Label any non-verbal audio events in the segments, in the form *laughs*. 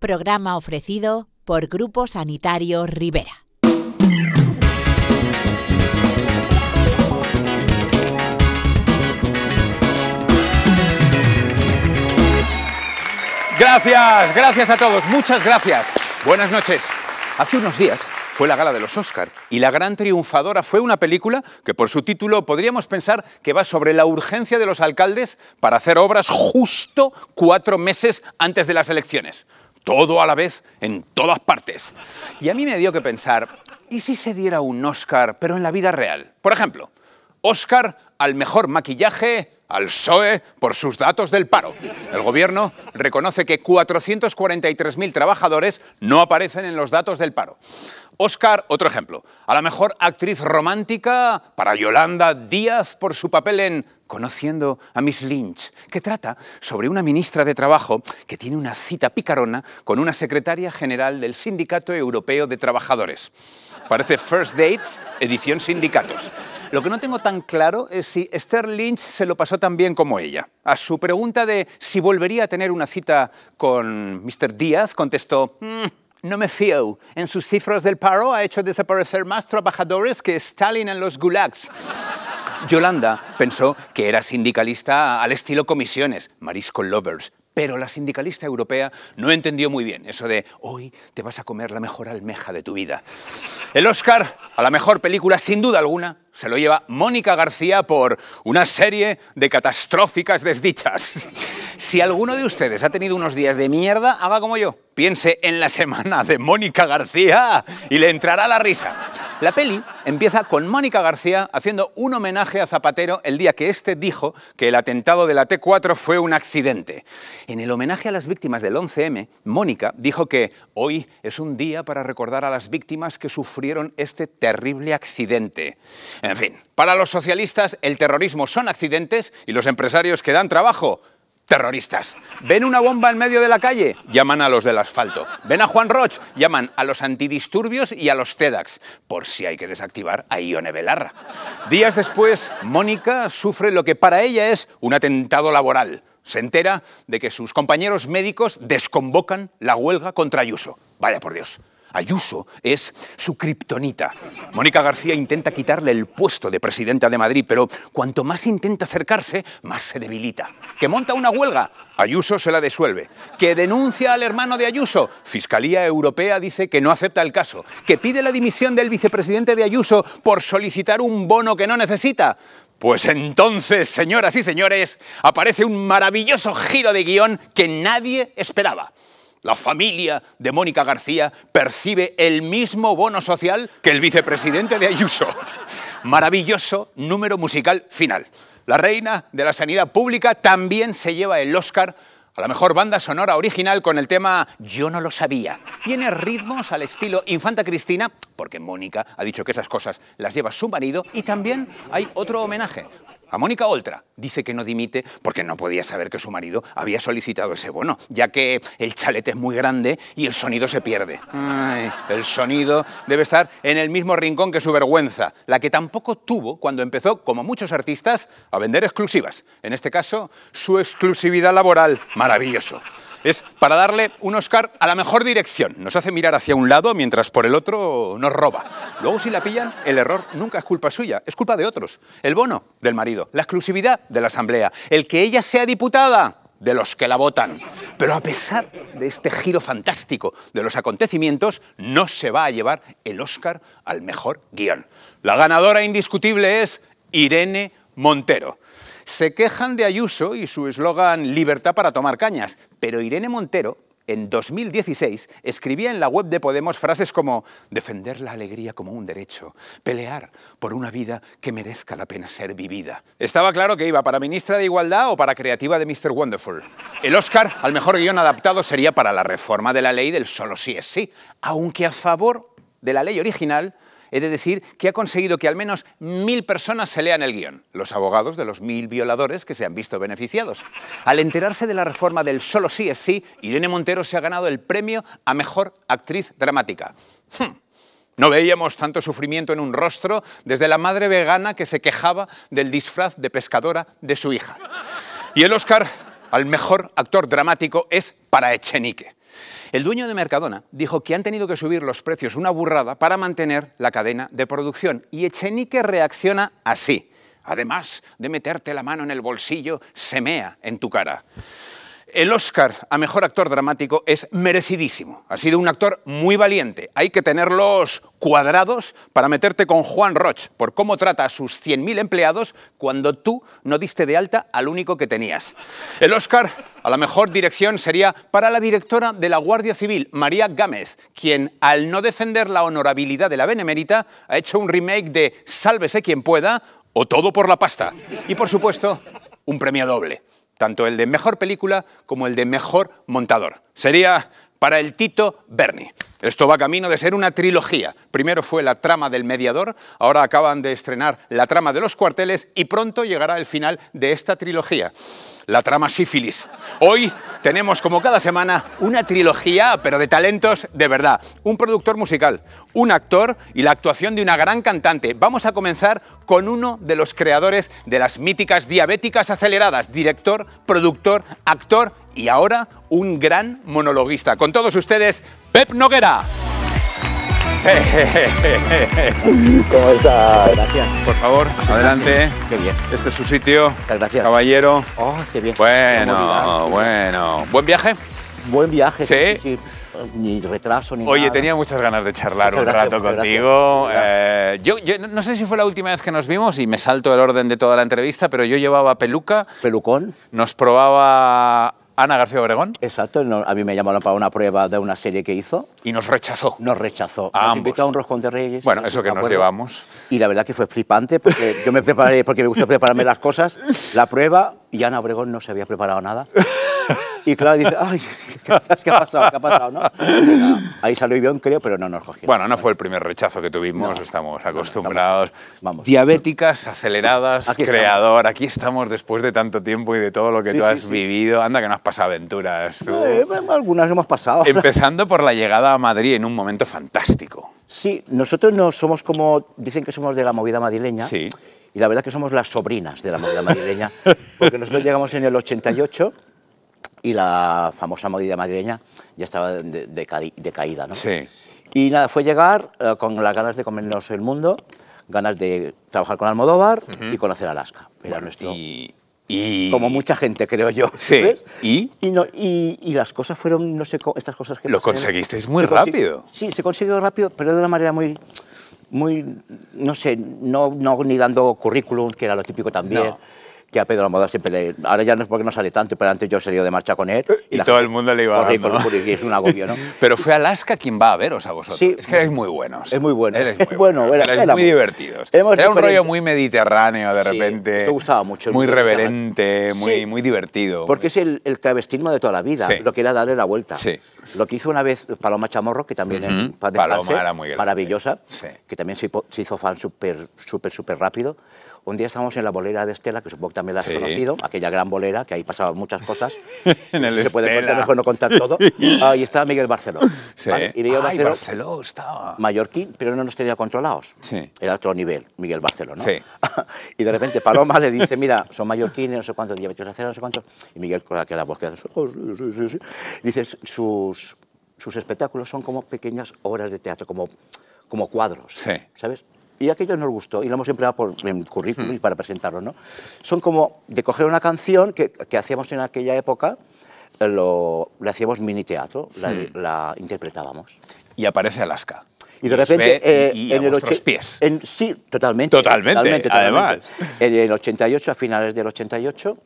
Programa ofrecido por Grupo Sanitario Rivera. Gracias, gracias a todos, muchas gracias. Buenas noches. Hace unos días fue la gala de los Oscar y la gran triunfadora fue una película que por su título podríamos pensar que va sobre la urgencia de los alcaldes para hacer obras justo cuatro meses antes de las elecciones todo a la vez, en todas partes. Y a mí me dio que pensar, ¿y si se diera un Oscar, pero en la vida real? Por ejemplo, Oscar al mejor maquillaje al PSOE por sus datos del paro. El gobierno reconoce que 443.000 trabajadores no aparecen en los datos del paro. Oscar, otro ejemplo. A la mejor actriz romántica para Yolanda Díaz por su papel en Conociendo a Miss Lynch, que trata sobre una ministra de Trabajo que tiene una cita picarona con una secretaria general del Sindicato Europeo de Trabajadores. Parece First Dates, edición sindicatos. Lo que no tengo tan claro es si Esther Lynch se lo pasó tan bien como ella. A su pregunta de si volvería a tener una cita con Mr. Díaz, contestó... Mm, no me fío. En sus cifras del paro ha hecho desaparecer más trabajadores que Stalin en los gulags. Yolanda pensó que era sindicalista al estilo comisiones, marisco lovers. Pero la sindicalista europea no entendió muy bien eso de hoy te vas a comer la mejor almeja de tu vida. El Oscar a la mejor película, sin duda alguna, se lo lleva Mónica García por una serie de catastróficas desdichas. Si alguno de ustedes ha tenido unos días de mierda, haga como yo. Piense en la semana de Mónica García y le entrará la risa. La peli empieza con Mónica García haciendo un homenaje a Zapatero el día que éste dijo que el atentado de la T4 fue un accidente. En el homenaje a las víctimas del 11M, Mónica dijo que hoy es un día para recordar a las víctimas que sufrieron este terrible accidente. En fin, para los socialistas el terrorismo son accidentes y los empresarios que dan trabajo, terroristas. Ven una bomba en medio de la calle, llaman a los del asfalto. Ven a Juan Roch, llaman a los antidisturbios y a los TEDAX, por si hay que desactivar a Ione Belarra. Días después, Mónica sufre lo que para ella es un atentado laboral. Se entera de que sus compañeros médicos desconvocan la huelga contra Ayuso. Vaya por Dios. Ayuso es su kriptonita. Mónica García intenta quitarle el puesto de presidenta de Madrid, pero cuanto más intenta acercarse, más se debilita. Que monta una huelga, Ayuso se la desuelve. Que denuncia al hermano de Ayuso, Fiscalía Europea dice que no acepta el caso. Que pide la dimisión del vicepresidente de Ayuso por solicitar un bono que no necesita. Pues entonces, señoras y señores, aparece un maravilloso giro de guión que nadie esperaba. La familia de Mónica García percibe el mismo bono social que el vicepresidente de Ayuso. *laughs* Maravilloso número musical final. La reina de la sanidad pública también se lleva el Oscar a la mejor banda sonora original con el tema Yo no lo sabía. Tiene ritmos al estilo Infanta Cristina, porque Mónica ha dicho que esas cosas las lleva su marido, y también hay otro homenaje a Mónica Oltra dice que no dimite porque no podía saber que su marido había solicitado ese bono, ya que el chalet es muy grande y el sonido se pierde. el sonido debe estar en el mismo rincón que su vergüenza, la que tampoco tuvo cuando empezó, como muchos artistas, a vender exclusivas. En este caso, su exclusividad laboral. Maravilloso es para darle un Oscar a la mejor dirección. Nos hace mirar hacia un lado mientras por el otro nos roba. Luego si la pillan, el error nunca es culpa suya, es culpa de otros. El bono del marido, la exclusividad de la asamblea, el que ella sea diputada de los que la votan. Pero a pesar de este giro fantástico de los acontecimientos, no se va a llevar el Oscar al mejor guión. La ganadora indiscutible es Irene Montero. Se quejan de Ayuso y su eslogan Libertad para tomar cañas, pero Irene Montero, en 2016, escribía en la web de Podemos frases como defender la alegría como un derecho, pelear por una vida que merezca la pena ser vivida. Estaba claro que iba para ministra de Igualdad o para creativa de Mr. Wonderful. El Oscar al mejor guión adaptado sería para la reforma de la ley del solo sí es sí, aunque a favor de la ley original He de decir que ha conseguido que al menos mil personas se lean el guión, los abogados de los mil violadores que se han visto beneficiados. Al enterarse de la reforma del solo sí es sí, Irene Montero se ha ganado el premio a Mejor Actriz Dramática. Hmm. No veíamos tanto sufrimiento en un rostro desde la madre vegana que se quejaba del disfraz de pescadora de su hija. Y el Oscar al mejor actor dramático es para Echenique. El dueño de Mercadona dijo que han tenido que subir los precios una burrada para mantener la cadena de producción y Echenique reacciona así. Además de meterte la mano en el bolsillo, semea en tu cara. El Oscar a Mejor Actor Dramático es merecidísimo. Ha sido un actor muy valiente. Hay que tenerlos cuadrados para meterte con Juan Roch por cómo trata a sus 100.000 empleados cuando tú no diste de alta al único que tenías. El Oscar a la mejor dirección sería para la directora de la Guardia Civil, María Gámez, quien, al no defender la honorabilidad de la Benemérita, ha hecho un remake de Sálvese quien pueda o Todo por la pasta. Y, por supuesto, un premio doble tanto el de mejor película como el de mejor montador. Sería para el Tito Berni. Esto va camino de ser una trilogía. Primero fue la trama del mediador, ahora acaban de estrenar la trama de los cuarteles y pronto llegará el final de esta trilogía, la trama sífilis. Hoy tenemos, como cada semana, una trilogía, pero de talentos de verdad. Un productor musical, un actor y la actuación de una gran cantante. Vamos a comenzar con uno de los creadores de las míticas diabéticas aceleradas, director, productor, actor y ahora un gran monologuista. Con todos ustedes, Pep Noguera. *laughs* ¿Cómo está? Gracias. Por favor, adelante. Qué bien. Este es su sitio. gracias. Caballero. Oh, qué bien. Bueno, bueno. ¿Buen viaje? Buen viaje. ¿Sí? Ni retraso ni Oye, tenía muchas ganas de charlar un rato contigo. Eh, yo, yo, no sé si fue la última vez que nos vimos y me salto el orden de toda la entrevista, pero yo llevaba peluca. ¿Pelucón? Nos probaba Ana García Obregón. Exacto, a mí me llamaron para una prueba de una serie que hizo. Y nos rechazó. Nos rechazó. A nos un roscón de reyes. Bueno, eso que nos llevamos. Y la verdad que fue flipante, porque yo me preparé, porque me gusta prepararme las cosas, la prueba, y Ana Obregón no se había preparado nada. Y Clara dice, ay, ¿qué ha pasado? ¿Qué ha pasado? ¿no? Ah, ahí salió Ibión, creo, pero no nos cogió. Bueno, no fue el primer rechazo que tuvimos, estamos acostumbrados. vamos. Diabéticas, aceleradas, creador, aquí estamos después de tanto tiempo y de todo lo que tú has vivido. Anda que no has pasado aventuras. Tú. algunas hemos pasado. Empezando por la llegada a Madrid en un momento fantástico. Sí, nosotros no somos como, dicen que somos de la movida madrileña. Sí. Y la verdad que somos las sobrinas de la movida madrileña, porque nosotros llegamos en el 88 y la famosa movida madrileña ya estaba de, caída, ¿no? Sí. Y nada, fue llegar eh, con las ganas de comernos el mundo, ganas de trabajar con Almodóvar y conocer Alaska. Era Y, Como mucha gente, creo yo. Sí. ¿Y? Y, las cosas fueron, no sé, estas cosas que... Lo conseguisteis muy rápido. Sí, se consiguió rápido, pero de una manera muy muy, no sé, no, ni dando currículum, que era lo típico también que a Pedro moda siempre le... Ahora ya no es porque no sale tanto, pero antes yo salí de marcha con él. Eh, y, todo el mundo le iba dando. y es un agobio, ¿no? *laughs* pero fue Alaska quien va a veros a vosotros. Sí, es que erais muy buenos. Es muy bueno. Eres muy *laughs* bueno, muy, divertidos. Era un rollo muy mediterráneo de repente. Sí, gustaba mucho. Muy, reverente, muy, muy divertido. Porque es el, el de toda la vida, lo que era darle la vuelta. Sí. Lo que hizo una vez Paloma Chamorro, que también es Paloma era muy maravillosa, que también se, hizo fan súper, súper, súper rápido. Un día estábamos en la bolera de Estela, que supongo que también la has conocido, aquella gran bolera, que ahí pasaban muchas cosas. *laughs* en el Se puede contar, mejor no contar todo. Ahí y estaba Miguel Barceló. Sí. Miguel Ay, Barceló, estaba. Mallorquín, pero no nos tenía controlados. Sí. Era otro nivel, Miguel Barceló, ¿no? Sí. *laughs* y de repente Paloma le dice, mira, son mallorquines, no sé cuántos, diabéticos hacer no sé cuántos. Y Miguel, con aquella voz que hace, oh, sí, sí, sí, dice, sus, sus espectáculos son como pequeñas obras de teatro, como, como cuadros, ¿sabes? y aquello nos gustó y lo hemos empleado por, el currículum y hmm. para presentarlo. ¿no? Son como de coger una canción que, que hacíamos en aquella época, lo, le hacíamos mini teatro, la, hmm. interpretábamos. Y aparece Alaska. Y de repente, y eh, en el pies. En, sí, totalmente. Totalmente, además. En el 88, a finales del 88,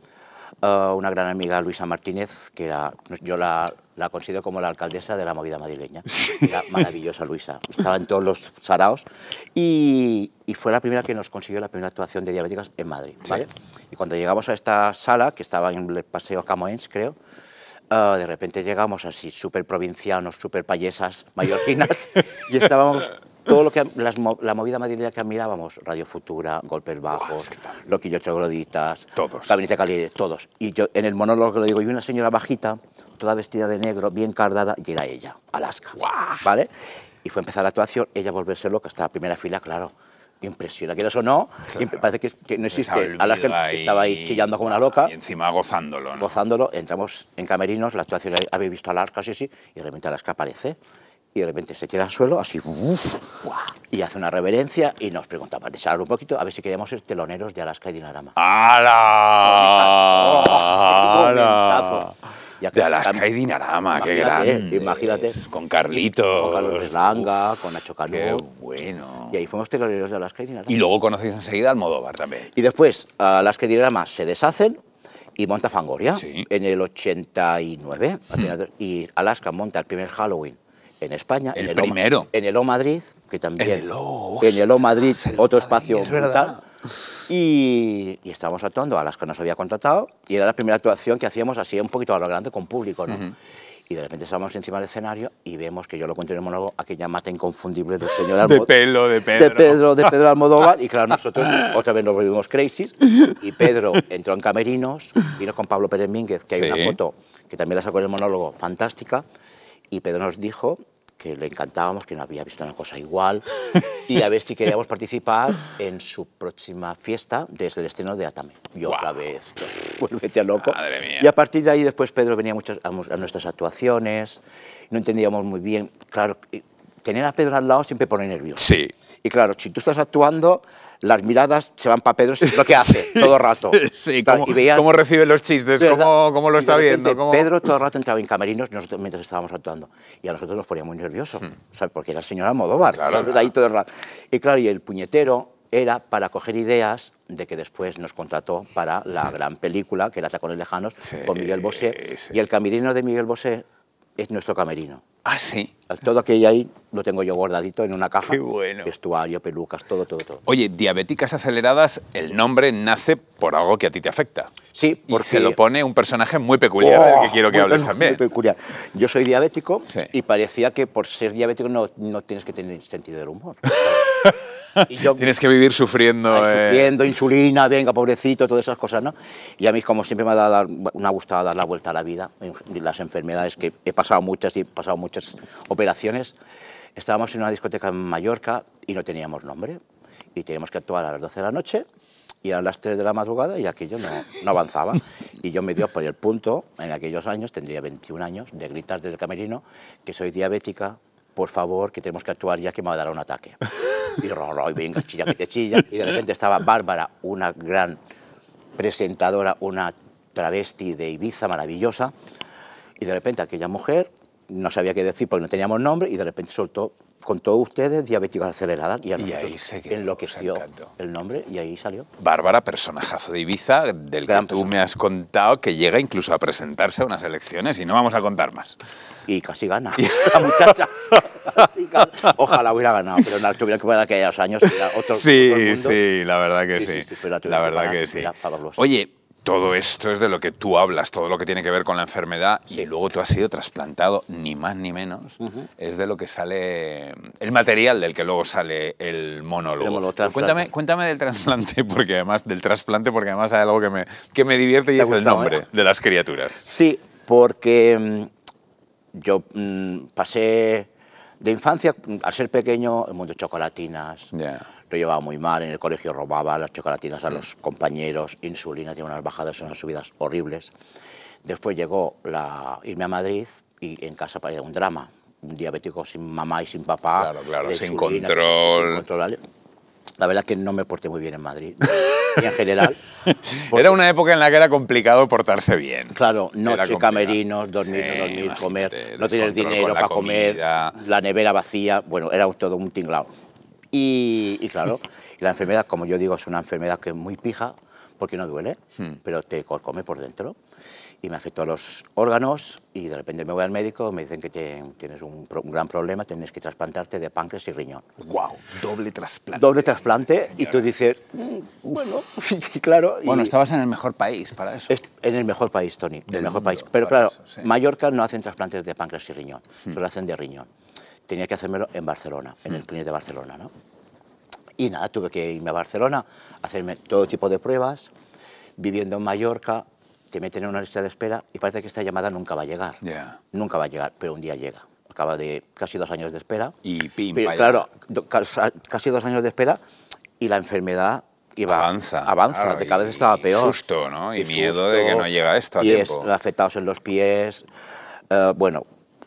eh, una gran amiga Luisa Martínez, que yo la, considero como la alcaldesa de la movida madrileña. *laughs* Era maravillosa Luisa, estaba en todos los saraos y, fue la primera que nos consiguió la primera actuación de diabéticas en Madrid. Y cuando llegamos a esta sala, que estaba en el Paseo Camoens, creo, eh, de repente llegamos así, súper provincianos, súper payesas, mallorquinas, *laughs* y estábamos todo lo que la movida madrileña que admirábamos, Radio Futura, Golpes Bajos, Loquillo Trogloditas, todos. Gabinete Caliente, todos. Y yo en el monólogo lo digo, y una señora bajita, toda vestida de negro, bien cardada, y era ella, Alaska. ¿Vale? Y fue empezar la actuación, ella volverse loca, hasta la primera fila, claro. Impresiona, quieras o no, parece que, no existe. Alaska estaba ahí chillando como una loca. Y encima gozándolo. Gozándolo, entramos en camerinos, la actuación, había visto a Alaska, sí, sí, y realmente Alaska aparece y de repente se tira al suelo, así, y hace una reverencia y nos pregunta, para desarrollar un poquito, a ver si queríamos ser teloneros de Alaska y Dinarama. ¡Hala! ala de Alaska y Dinarama, qué grande. Imagínate. Con Carlitos. Con Carlos Langa, con Nacho Cano. Qué bueno. Y ahí fuimos teloneros de Alaska y Dinarama. Y luego conocéis enseguida al Modóvar también. Y después Alaska y Dinarama se deshacen y monta Fangoria en el 89. Y Alaska monta el primer Halloween en España. en el primero. O, en el O Madrid, que también. En el O. Madrid, otro espacio Y, y, estábamos actuando a las que nos había contratado y era la primera actuación que hacíamos así un poquito a lo grande con público, ¿no? Y de repente estábamos encima del escenario y vemos que yo lo cuento en el monólogo, aquella mata inconfundible del señor Almodóvar. De pelo, de Pedro. De Pedro, de Pedro Almodóvar. Y claro, nosotros *laughs* otra vez nos volvimos crazy. Y Pedro entró en camerinos, vino con Pablo Pérez Mínguez, que hay una foto que también la sacó en el monólogo, fantástica. Y Pedro nos dijo que le encantábamos, que no había visto una cosa igual, *laughs* y a ver si queríamos participar en su próxima fiesta desde el estreno de Atame. Yo, vez, *laughs* vuélvete a loco. Madre mía. Y a partir de ahí después Pedro venía muchas a, nuestras actuaciones, no entendíamos muy bien, claro, eh, tener a Pedro al lado siempre pone nervioso. Sí. Y claro, si tú estás actuando, las miradas se van para Pedro, es lo que hace *laughs* todo el rato. Sí, sí cómo, recibe los chistes, cómo, cómo, lo está viendo. Pedro todo el *laughs* rato entraba en camerinos nosotros, mientras estábamos actuando y a nosotros nos poníamos nerviosos, hmm. ¿sabes? porque era el señor Almodóvar, claro, Y claro, y el puñetero era para coger ideas de que después nos contrató para la hmm. gran película que era Tacones Lejanos con Miguel Bosé. Y el camerino de Miguel Bosé es nuestro camerino. Ah, sí. Todo aquello ahí lo tengo yo guardadito en una caja. Qué Vestuario, pelucas, todo, todo, todo. Oye, diabéticas aceleradas, el nombre nace por algo que a ti te afecta. Sí, porque... se lo pone un personaje muy peculiar, oh, que quiero que hables también. peculiar. Yo soy diabético y parecía que por ser diabético no, no tienes que tener sentido del humor. *laughs* Y yo, *laughs* Tienes que vivir sufriendo. Eh... Sufriendo, insulina, venga, pobrecito, todas esas cosas, ¿no? Y a mí, como siempre, me ha dado una dar la vuelta a la vida, las enfermedades que he pasado muchas, y he pasado muchas operaciones. Estábamos en una discoteca en Mallorca y no teníamos nombre. Y teníamos que actuar a las 12 de la noche y eran las 3 de la madrugada y aquello no, no avanzaba. Y yo me dio por el punto, en aquellos años, tendría 21 años, de gritar desde el camerino que soy diabética, por favor, que tenemos que actuar ya que me va a dar un ataque. Y, Y de repente estaba Bárbara, una gran presentadora, una travesti de Ibiza maravillosa, y de repente aquella mujer no sabía qué decir porque no teníamos nombre y de repente soltó con todos ustedes, Diabéticos Acelerada, y, a y ahí se quedó, enloqueció el nombre y ahí salió. Bárbara, personajazo de Ibiza, del que tú me has contado, que llega incluso a presentarse a unas elecciones y no vamos a contar más. Y casi gana *laughs* la muchacha. Ojalá hubiera ganado, pero nada, tuviera que para que haya años. Otro, sí, sí, la verdad que sí. la verdad que sí. Oye, todo esto es de lo que tú hablas, todo lo que tiene que ver con la enfermedad, y luego tú has sido trasplantado, ni más ni menos, es de lo que sale, el material del que luego sale el monólogo. Pues cuéntame, cuéntame del trasplante, *laughs* porque además, del trasplante, porque además hay algo que me, que me divierte y es el nombre de las criaturas. Sí, porque mm, yo mm, pasé de infancia, mm, al ser pequeño, el mundo chocolatinas, llevaba muy mal, en el colegio robaba las chocolatinas a los compañeros, insulina, tenía unas bajadas, unas subidas horribles. Después llegó la, irme a Madrid y en casa parecía un drama, un diabético sin mamá y sin papá. Claro, claro, sin control. la verdad es que no me porté muy bien en Madrid, ni *laughs* en general. Era una época en la que era complicado portarse bien. Claro, noche, camerinos, dormir, dormir, comer, no tener dinero para comer, la nevera vacía, bueno, era todo un tinglado. Y, claro, la enfermedad, como yo digo, es una enfermedad que es muy pija, porque no duele, hmm. pero te come por dentro. Y me afectó a los órganos y de repente me voy al médico, me dicen que tienes un, gran problema, tienes que trasplantarte de páncreas y riñón. ¡Wow! Doble trasplante. Doble trasplante y tú dices, mm, bueno, *laughs* claro. Bueno, estabas en el mejor país para eso. en el mejor país, Tony, el mejor país. Pero claro, Mallorca no hacen trasplantes de páncreas y riñón, hmm. solo hacen de riñón tenía que hacérmelo en Barcelona, en el mm. clínico de Barcelona. ¿no? Y nada, tuve que irme a Barcelona, hacerme todo tipo de pruebas, viviendo en Mallorca, te meten en una lista de espera y parece que esta llamada nunca va a llegar. Nunca va a llegar, pero un día llega. Acaba de casi dos años de espera. Y pim, pero, Claro, casi dos años de espera y la enfermedad iba, avanza. Avanza, de cada vez estaba peor. Y susto, ¿no? Y, miedo de que no llega esto a y tiempo. Es, afectados en los pies, eh, bueno,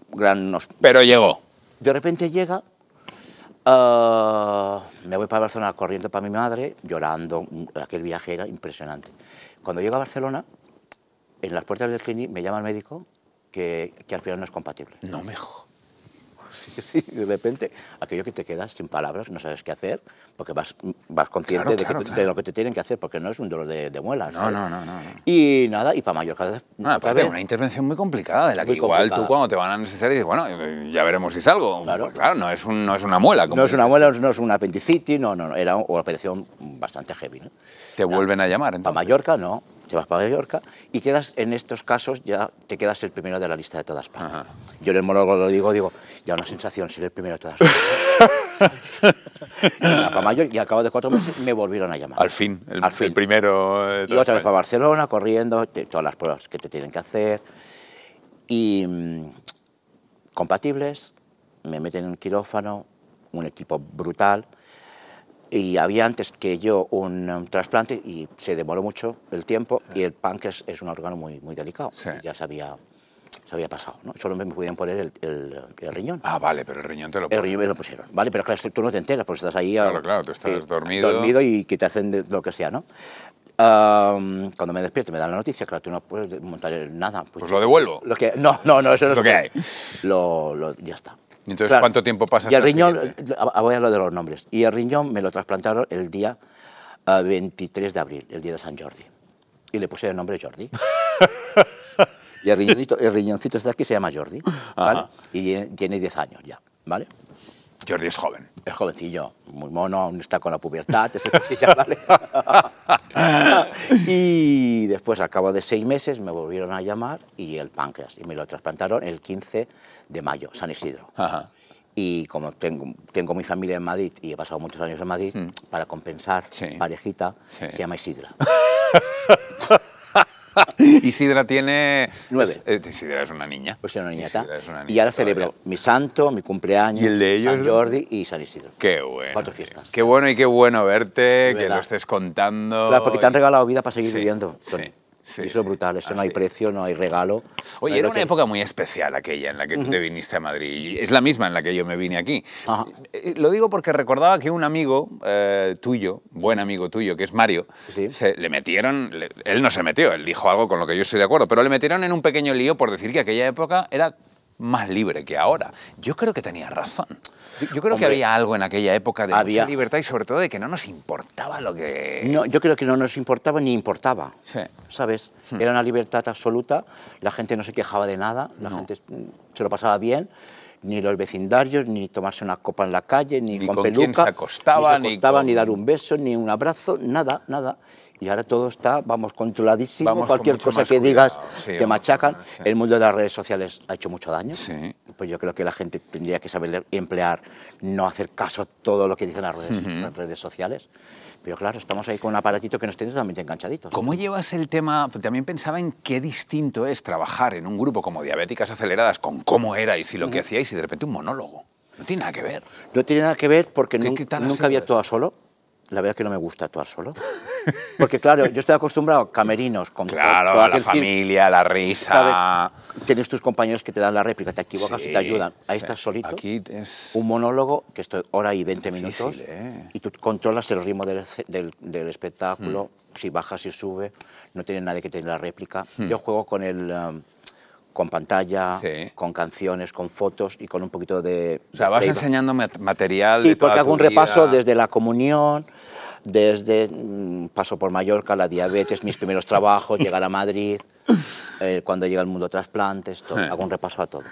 gran... Pero llegó. De repente llega, ah, me voy para Barcelona corriendo para mi madre, llorando, aquel viaje era impresionante. Cuando llego a Barcelona, en las puertas del clinic me llama el médico que, que al final no es compatible. No mejor. *laughs* sí, sí, de repente, aquello que te quedas sin palabras, no sabes qué hacer, porque vas, vas consciente de, lo que te tienen que hacer, porque no es un dolor de, muelas. No, no, no, Y nada, y para Mallorca una intervención muy complicada, de la que igual tú cuando te van a necesitar dices, bueno, ya veremos si salgo. Claro, pues no, es no es una muela. Como no es una muela, no es un apendicitis, no, no, no, era una operación bastante heavy. ¿Te vuelven a llamar entonces? Para Mallorca no, te vas para Mallorca y quedas, en estos casos, ya te quedas el primero de la lista de todas Yo en el monólogo lo digo, digo, ya una sensación ser el primero de todas. *laughs* y al cabo de cuatro meses me volvieron a llamar. Al fin, el, primero. De eh, y otra vez para Barcelona, corriendo, todas las pruebas que te tienen que hacer. Y mm, compatibles, me meten en un quirófano, un equipo brutal. Y había antes que yo un, trasplante y se demoró mucho el tiempo. Y el páncreas es un órgano muy, muy delicado. ya sabía se había pasado, ¿no? Solo me podían poner el, riñón. Ah, vale, pero el riñón te lo pusieron. El riñón me lo pusieron, vale, pero claro, tú no te enteras porque estás ahí... Claro, claro, tú estás dormido. Dormido y que te hacen lo que sea, ¿no? cuando me despierto me dan la noticia, claro, tú no puedes montar nada. Pues, pues lo devuelvo. Lo que, no, no, no, eso es lo que hay. Lo, lo, ya está. Entonces, ¿cuánto tiempo pasa? Y el riñón, voy a lo de los nombres, y el riñón me lo trasplantaron el día 23 eh, de abril, el día de San Jordi. Y le puse el nombre Jordi. *laughs* Y el riñoncito, el riñoncito está aquí, se llama Jordi, ¿vale? Y tiene 10 años ya, ¿vale? Jordi es joven. Es jovencillo, muy mono, aún está con la pubertad, ese *laughs* cosilla, y después, al cabo de seis meses, me volvieron a llamar y el páncreas, y me lo trasplantaron el 15 de mayo, San Isidro. Y como tengo, mi familia en Madrid y he pasado muchos años en Madrid, mm. para compensar, parejita, se llama Isidra. *laughs* *laughs* Isidra tiene... Nueve. Pues, eh, Isidra es una niña. Pues es una niña. Y ahora celebro mi santo, mi cumpleaños, el de ellos? San Jordi y San Isidro. Qué bueno. Cuatro fiestas. Qué bueno y qué bueno verte, que lo estés contando. Claro, porque te han regalado vida para seguir viviendo. Sí es brutal, eso ah, no hay precio, no hay regalo. Oye, era una época muy especial aquella en la que tú te viniste a Madrid, y es la misma en la que yo me vine aquí. Eh, lo digo porque recordaba que un amigo eh, tuyo, buen amigo tuyo, que es Mario, se, le metieron, él no se metió, él dijo algo con lo que yo estoy de acuerdo, pero le metieron en un pequeño lío por decir que aquella época era más libre que ahora. Yo creo que tenía razón. Yo, creo que había algo en aquella época de mucha libertad y sobre todo de que no nos importaba lo que... No, yo creo que no nos importaba ni importaba, sí. ¿sabes? Hmm. Era una libertad absoluta, la gente no se quejaba de nada, la gente se lo pasaba bien, ni los vecindarios, ni tomarse una copa en la calle, ni, ni con, se acostaba, ni, ni dar un beso, ni un abrazo, nada, nada y ahora todo está, vamos, controladísimo, cualquier cosa que digas que te machacan. El mundo de las redes sociales ha hecho mucho daño. Pues yo creo que la gente tendría que saber emplear, no hacer caso a todo lo que dicen las redes, las redes sociales. Pero claro, estamos ahí con un aparatito que nos tiene totalmente enganchaditos. ¿Cómo llevas el tema? También pensaba en qué distinto es trabajar en un grupo como Diabéticas Aceleradas con cómo erais y lo que hacíais y de repente un monólogo. No tiene nada que ver. No tiene nada que ver porque nunca había actuado solo la verdad es que no me gusta actuar solo. *laughs* Porque claro, yo estoy acostumbrado a camerinos con Claro, la familia, la risa. Tienes tus compañeros que te dan la réplica, te equivocas y te ayudan. Ahí estás solito. Aquí es... Un monólogo que estoy hora y 20 minutos ¿eh? y tú controlas el ritmo del, del, espectáculo, mm. si baja, si sube, no tiene nadie que te dé la réplica. Mm. Yo juego con el... Um, con pantalla, con canciones, con fotos y con un poquito de... O sea, vas enseñando enseñándome material. Sí, de toda porque hago un repaso desde la comunión, desde mm, paso por Mallorca, la diabetes, mis primeros trabajos, llegar a Madrid, eh, cuando llega el mundo trasplantes, eh. hago un repaso a todo.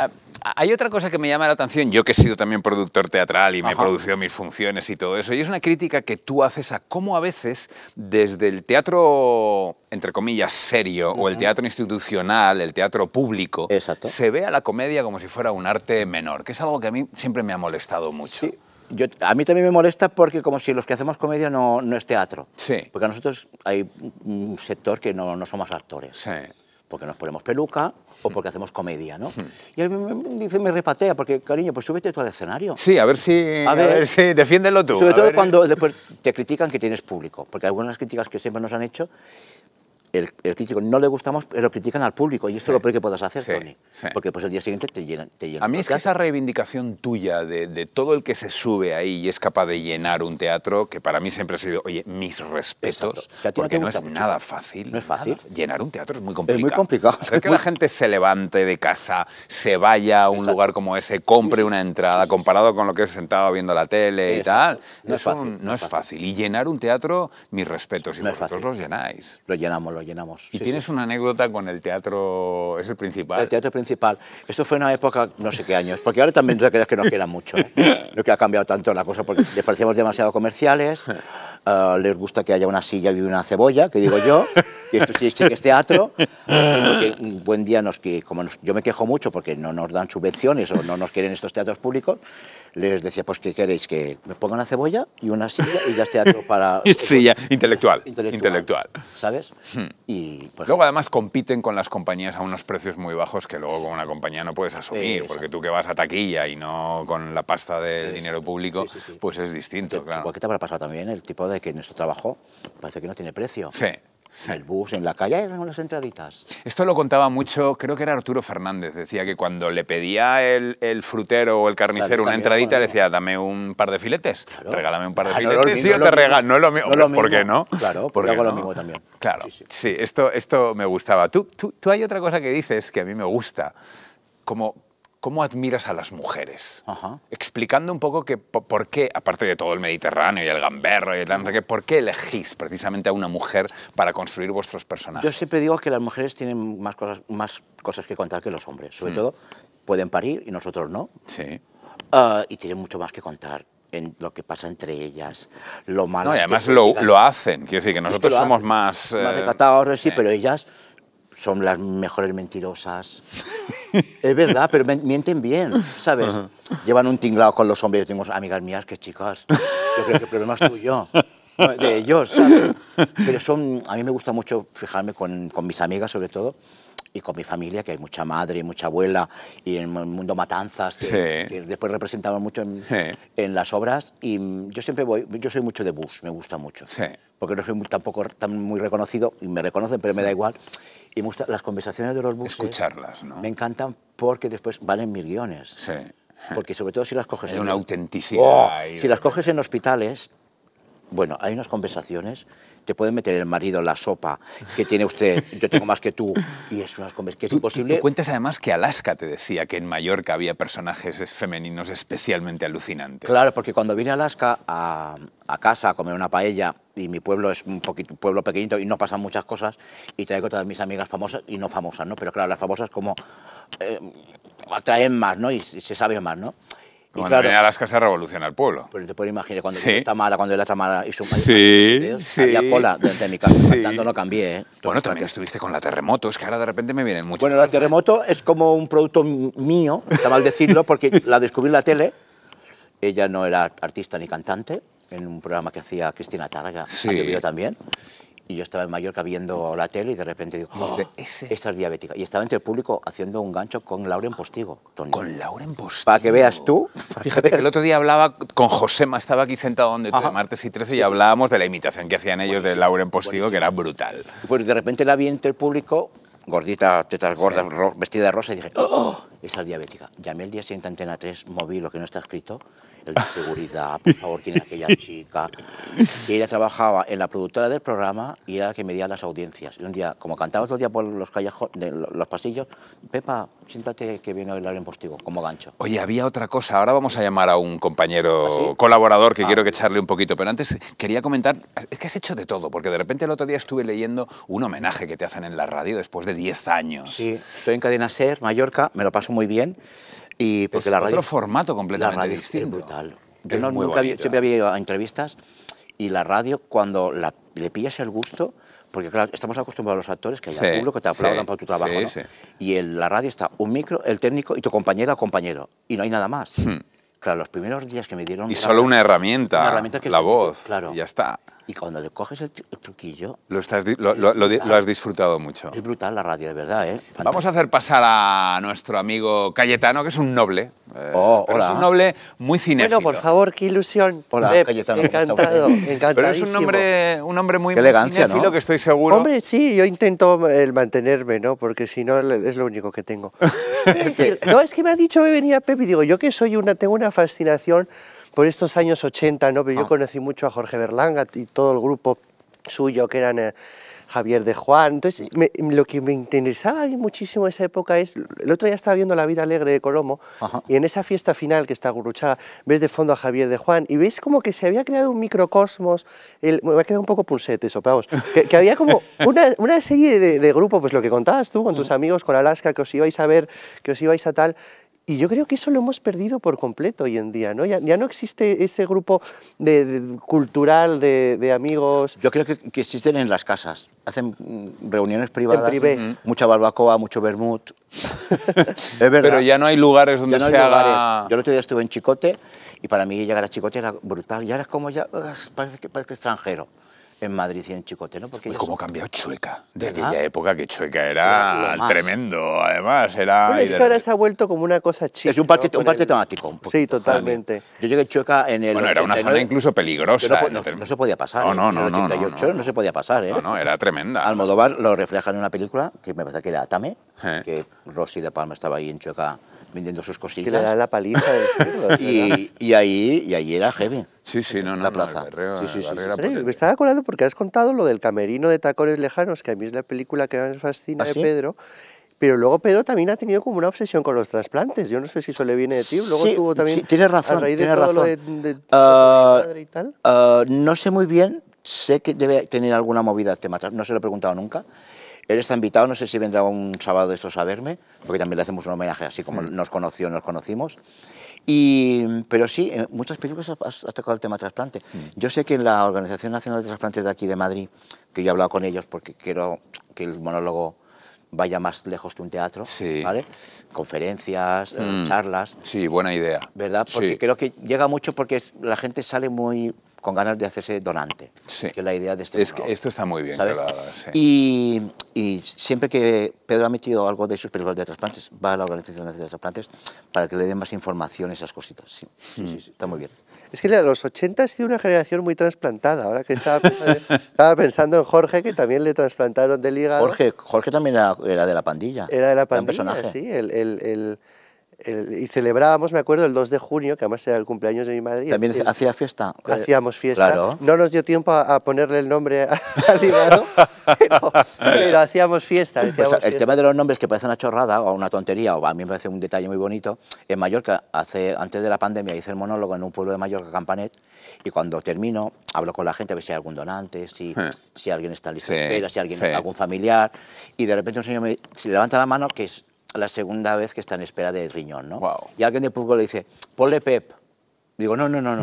Ah, hay otra cosa que me llama la atención, yo que he sido también productor teatral y me he producido mis funciones y todo eso, y es una crítica que tú haces a cómo a veces desde el teatro, entre comillas, serio, o el teatro institucional, el teatro público, se ve a la comedia como si fuera un arte menor, que es algo que a mí siempre me ha molestado mucho. Yo, a mí también me molesta porque como si los que hacemos comedia no, no es teatro. Sí. Porque a nosotros hay un sector que no, no somos actores. Sí. Porque nos ponemos peluca o hmm. porque hacemos comedia, ¿no? Hmm. Y a mí me, me repatea, porque cariño, pues súbete tú al escenario. Sí, a ver si, a ver, si defiéndelo tú. Sobre todo cuando después te critican que tienes público, porque algunas críticas que siempre nos han hecho el, crítico no le gustamos, pero critican al público. Y eso es lo peor que puedas hacer, Tony. Porque pues el día siguiente te llenan. a mí es que esa reivindicación tuya de, todo el que se sube ahí y es capaz de llenar un teatro, que para mí siempre ha sido, oye, mis respetos, porque no, es nada fácil. No es fácil. Llenar un teatro es muy complicado. Es muy complicado. Hacer que la gente se levante de casa, se vaya a un lugar como ese, compre una entrada, comparado con lo que es sentado viendo la tele y tal. No, es, fácil, Y llenar un teatro, mis respetos. Y vosotros los llenáis. Lo llenamos, llenamos. Y tienes una anécdota con el teatro, es el principal. El teatro principal. Esto fue una época, no sé qué años, porque ahora también tú crees que nos quieran mucho. ¿eh? *laughs* lo que ha cambiado tanto la cosa, porque les parecíamos demasiado comerciales. *laughs* Ah, les gusta que haya una silla y una cebolla, que digo yo, y esto sí, es teatro, un buen día nos que, como yo me quejo mucho porque no nos dan subvenciones o no nos quieren estos teatros públicos, les decía, pues ¿qué queréis? Que me ponga una cebolla y una silla y ya es teatro para... silla, *laughs* intelectual, intelectual, ¿Sabes? Hmm. Y, pues luego además compiten con las compañías a unos precios muy bajos que luego con una compañía no puedes asumir, porque tú que vas a taquilla y no con la pasta del dinero público, pues es distinto. Claro. Igual te habrá pasado también el tipo de que nuestro trabajo parece que no tiene precio. Sí. el bus, en la calle, eran las entraditas. Esto lo contaba mucho, creo que era Arturo Fernández, decía que cuando le pedía el, frutero o el carnicero una entradita, le decía, dame un par de filetes, regálame un par de ah, filetes, no yo te regalo, no es lo mismo, ¿por qué no? Claro, porque hago lo mismo también. Claro, sí, esto, esto me gustaba. Tú, tú, tú hay otra cosa que dices que a mí me gusta, como ¿Cómo admiras a las mujeres? Explicando un poco que, por qué, aparte de todo el Mediterráneo y el gamberro y el que ¿por qué elegís precisamente a una mujer para construir vuestros personajes? Yo siempre digo que las mujeres tienen más cosas, más cosas que contar que los hombres. Sobre mm. todo, pueden parir y nosotros no. Sí. Ah, y tienen mucho más que contar en lo que pasa entre ellas, lo malo. No, y además lo, lo, hacen, quiero decir que *laughs* nosotros somos más. Más eh, recatados, sí, pero ellas son las mejores mentirosas. es verdad, pero mienten bien, ¿sabes? Llevan un tinglado con los hombres. Yo tengo amigas mías que, chicas, yo creo que el problema es tuyo, de ellos, ¿sabes? Pero son, a mí me gusta mucho fijarme con, con mis amigas, sobre todo, y con mi familia, que hay mucha madre, y mucha abuela, y en el mundo Matanzas, que, después representamos mucho en, las obras. Y yo siempre voy, yo soy mucho de bus, me gusta mucho. Porque no soy tampoco tan muy reconocido, y me reconocen, pero me da igual. Y me las conversaciones de los buses. Escucharlas, Me encantan porque después valen en guiones. Sí. Porque sobre todo si las coges... Hay una autenticidad. ¡Oh! si las coges en hospitales, bueno, hay unas conversaciones te puede meter el marido la sopa que tiene usted, yo tengo más que tú, y es una que es imposible. Tú, cuentas además que Alaska te decía que en Mallorca había personajes femeninos especialmente alucinantes. Claro, porque cuando vine a Alaska a, casa a comer una paella, y mi pueblo es un poquito, pueblo pequeñito y no pasan muchas cosas, y traigo todas mis amigas famosas y no famosas, ¿no? Pero claro, las famosas como eh, atraen más, ¿no? Y, se sabe más, ¿no? Cuando claro, venía a las casas revoluciona el pueblo. Pero te puedes imaginar, cuando sí. mala cuando era Tamara y su Sí, sí. Había cola desde mi casa, sí. no cambié. ¿eh? Bueno, también estuviste con la terremoto, es que ahora de repente me vienen muchos. Bueno, la ¿eh? terremoto es como un producto mío, está mal decirlo, porque la descubrí en la tele. Ella no era artista ni cantante, en un programa que hacía Cristina Targa, sí. que también. Y yo estaba en Mallorca viendo la tele y de repente digo, oh, ese? esta es diabética. Y estaba entre el público haciendo un gancho con Lauren Postigo. con Con Lauren Postigo. Para que veas tú. *laughs* Fíjate que el otro día hablaba con Josema, estaba aquí sentado donde tú, martes y 13, y hablábamos de la imitación que hacían ellos de de Lauren Postigo, que era brutal. Pues de repente la vi entre el público, gordita, tetas gordas, vestida de rosa, y dije, oh, esa es diabética. Llamé el día siguiente a Antena 3, moví lo que no está escrito, de seguridad, por favor, tiene aquella chica. Y ella trabajaba en la productora del programa y era la que medía las audiencias. Y un día, como cantaba todo el día por los, de los pasillos, Pepa, siéntate que viene a hablar en postigo, como gancho. Oye, había otra cosa. Ahora vamos a llamar a un compañero ¿Ah, colaborador que ah. quiero que echarle un poquito. Pero antes quería comentar, es que has hecho de todo, porque de repente el otro día estuve leyendo un homenaje que te hacen en la radio después de 10 años. Sí, estoy en Cadena Ser, Mallorca, me lo paso muy bien la radio, otro formato completamente distinto. brutal. Yo nunca había, siempre había ido a entrevistas y la radio, cuando le pillas el gusto, porque claro, estamos acostumbrados a los actores que hay público que te aplaudan por tu trabajo, Y en la radio está un micro, el técnico y tu compañero o compañero, y no hay nada más. Hmm. Claro, los primeros días que me dieron... Y solo una herramienta, la voz, claro, ya está. Y cuando le coges el, truquillo... Lo, estás, lo, has disfrutado mucho. Es brutal la radio, de verdad. ¿eh? Vamos a hacer pasar a nuestro amigo Cayetano, que es un noble. Eh, oh, es un noble muy cinéfilo. Bueno, por favor, qué ilusión. Hola, Cayetano. Encantado, encantadísimo. Pero es un hombre, un hombre muy, cinéfilo, ¿no? que estoy seguro... Hombre, sí, yo intento eh, el mantenerme, ¿no? Porque si no, es lo único que tengo. *laughs* *laughs* no, es que me ha dicho que venía Pepe y digo, yo que soy una, tengo una fascinación por estos años 80, ¿no? yo ah. conocí mucho a Jorge Berlanga y todo el grupo suyo que eran... Eh, Javier de Juan. Entonces, lo que me interesaba a mí muchísimo en esa época es, el otro día estaba viendo La vida alegre de Colomo y en esa fiesta final que está Guruchá, ves de fondo a Javier de Juan y ves como que se había creado un microcosmos, me ha quedado un poco pulsete eso, que, había como una, serie de, de, grupos, pues lo que contabas tú con tus amigos, con Alaska, que os ibais a ver, que os ibais a tal, y yo creo que eso lo hemos perdido por completo hoy en día, ¿no? Ya, no existe ese grupo de, cultural de, amigos. Yo creo que, existen en las casas. Hacen mm, reuniones privadas, mucha barbacoa, mucho vermut. *laughs* es verdad. Pero ya no hay lugares donde se haga... Yo el otro día estuve en Chicote y para mí llegar a Chicote era brutal. Y ahora es como ya parece que, parece extranjero en Madrid y en Chicote, Porque Uy, cómo ha cambiado Chueca, de aquella época que Chueca era tremendo, además, era... ahora se ha vuelto como una cosa chica. Es un parque, un temático. sí, totalmente. Yo llegué a Chueca en el... Bueno, era una zona incluso peligrosa. No, se podía pasar. No, no, ¿eh? no. En el no, se podía pasar, ¿eh? No, no, era tremenda. Almodóvar lo refleja en una película que me parece que era Atame, eh. que Rossi de Palma estaba ahí en Chueca vendiendo sus cositas. Que le da la paliza del *laughs* y, ahí, y ahí era heavy. Sí, sí, no, la plaza. me estaba acordando porque has contado lo del camerino de Tacones Lejanos, que a mí es la película que más fascina ¿Ah, de Pedro. Pero luego Pedro también ha tenido como una obsesión con los trasplantes. Yo no sé si eso le viene de ti. Luego tuvo también. tienes razón. A razón. de, de, ah, y tal. Ah, no sé muy bien. Sé que debe tener alguna movida tema. No se lo he preguntado nunca. Él está invitado, no sé si vendrá un sábado de esos a verme, porque también le hacemos un homenaje, así como mm. nos conoció, nos conocimos. Y, pero sí, en eh, muchas películas has, tocado el tema trasplante. Mm. Yo sé que en la Organización Nacional de Trasplantes de aquí de Madrid, que yo he hablado con ellos porque quiero que el monólogo vaya más lejos que un teatro, sí. ¿vale? Conferencias, eh, mm. charlas. Sí, buena idea. ¿Verdad? Porque creo que llega mucho porque la gente sale muy con ganas de hacerse donante, sí. que la idea de este es Esto está muy bien ¿sabes? y, siempre que Pedro ha metido algo de sus películas de trasplantes, va a la Organización de Trasplantes para que le den más información esas cositas. Sí, sí, mm. sí, está muy bien. Es que a los 80 ha sido una generación muy trasplantada. Ahora que estaba pensando, en Jorge, que también le trasplantaron de hígado. Jorge, Jorge también era, de la pandilla. Era de la pandilla, sí. el, el, el y celebrábamos, me acuerdo, el 2 de junio, que además era el cumpleaños de mi madre. ¿También hacía fiesta? Hacíamos fiesta. No nos dio tiempo a, ponerle el nombre *laughs* al hígado, pero, hacíamos fiesta. Pues el tema de los nombres, que parece una chorrada o una tontería, o a mí me parece un detalle muy bonito, en Mallorca, hace, antes de la pandemia, hice el monólogo en un pueblo de Mallorca, Campanet, y cuando termino, hablo con la gente a ver si hay algún donante, si, hmm. si alguien está en si alguien, algún familiar, y de repente un señor me, se levanta la mano, que es la segunda vez que está en espera de riñón, ¿no? Y alguien de público le dice, ponle Pep. Digo, no, no, no, no.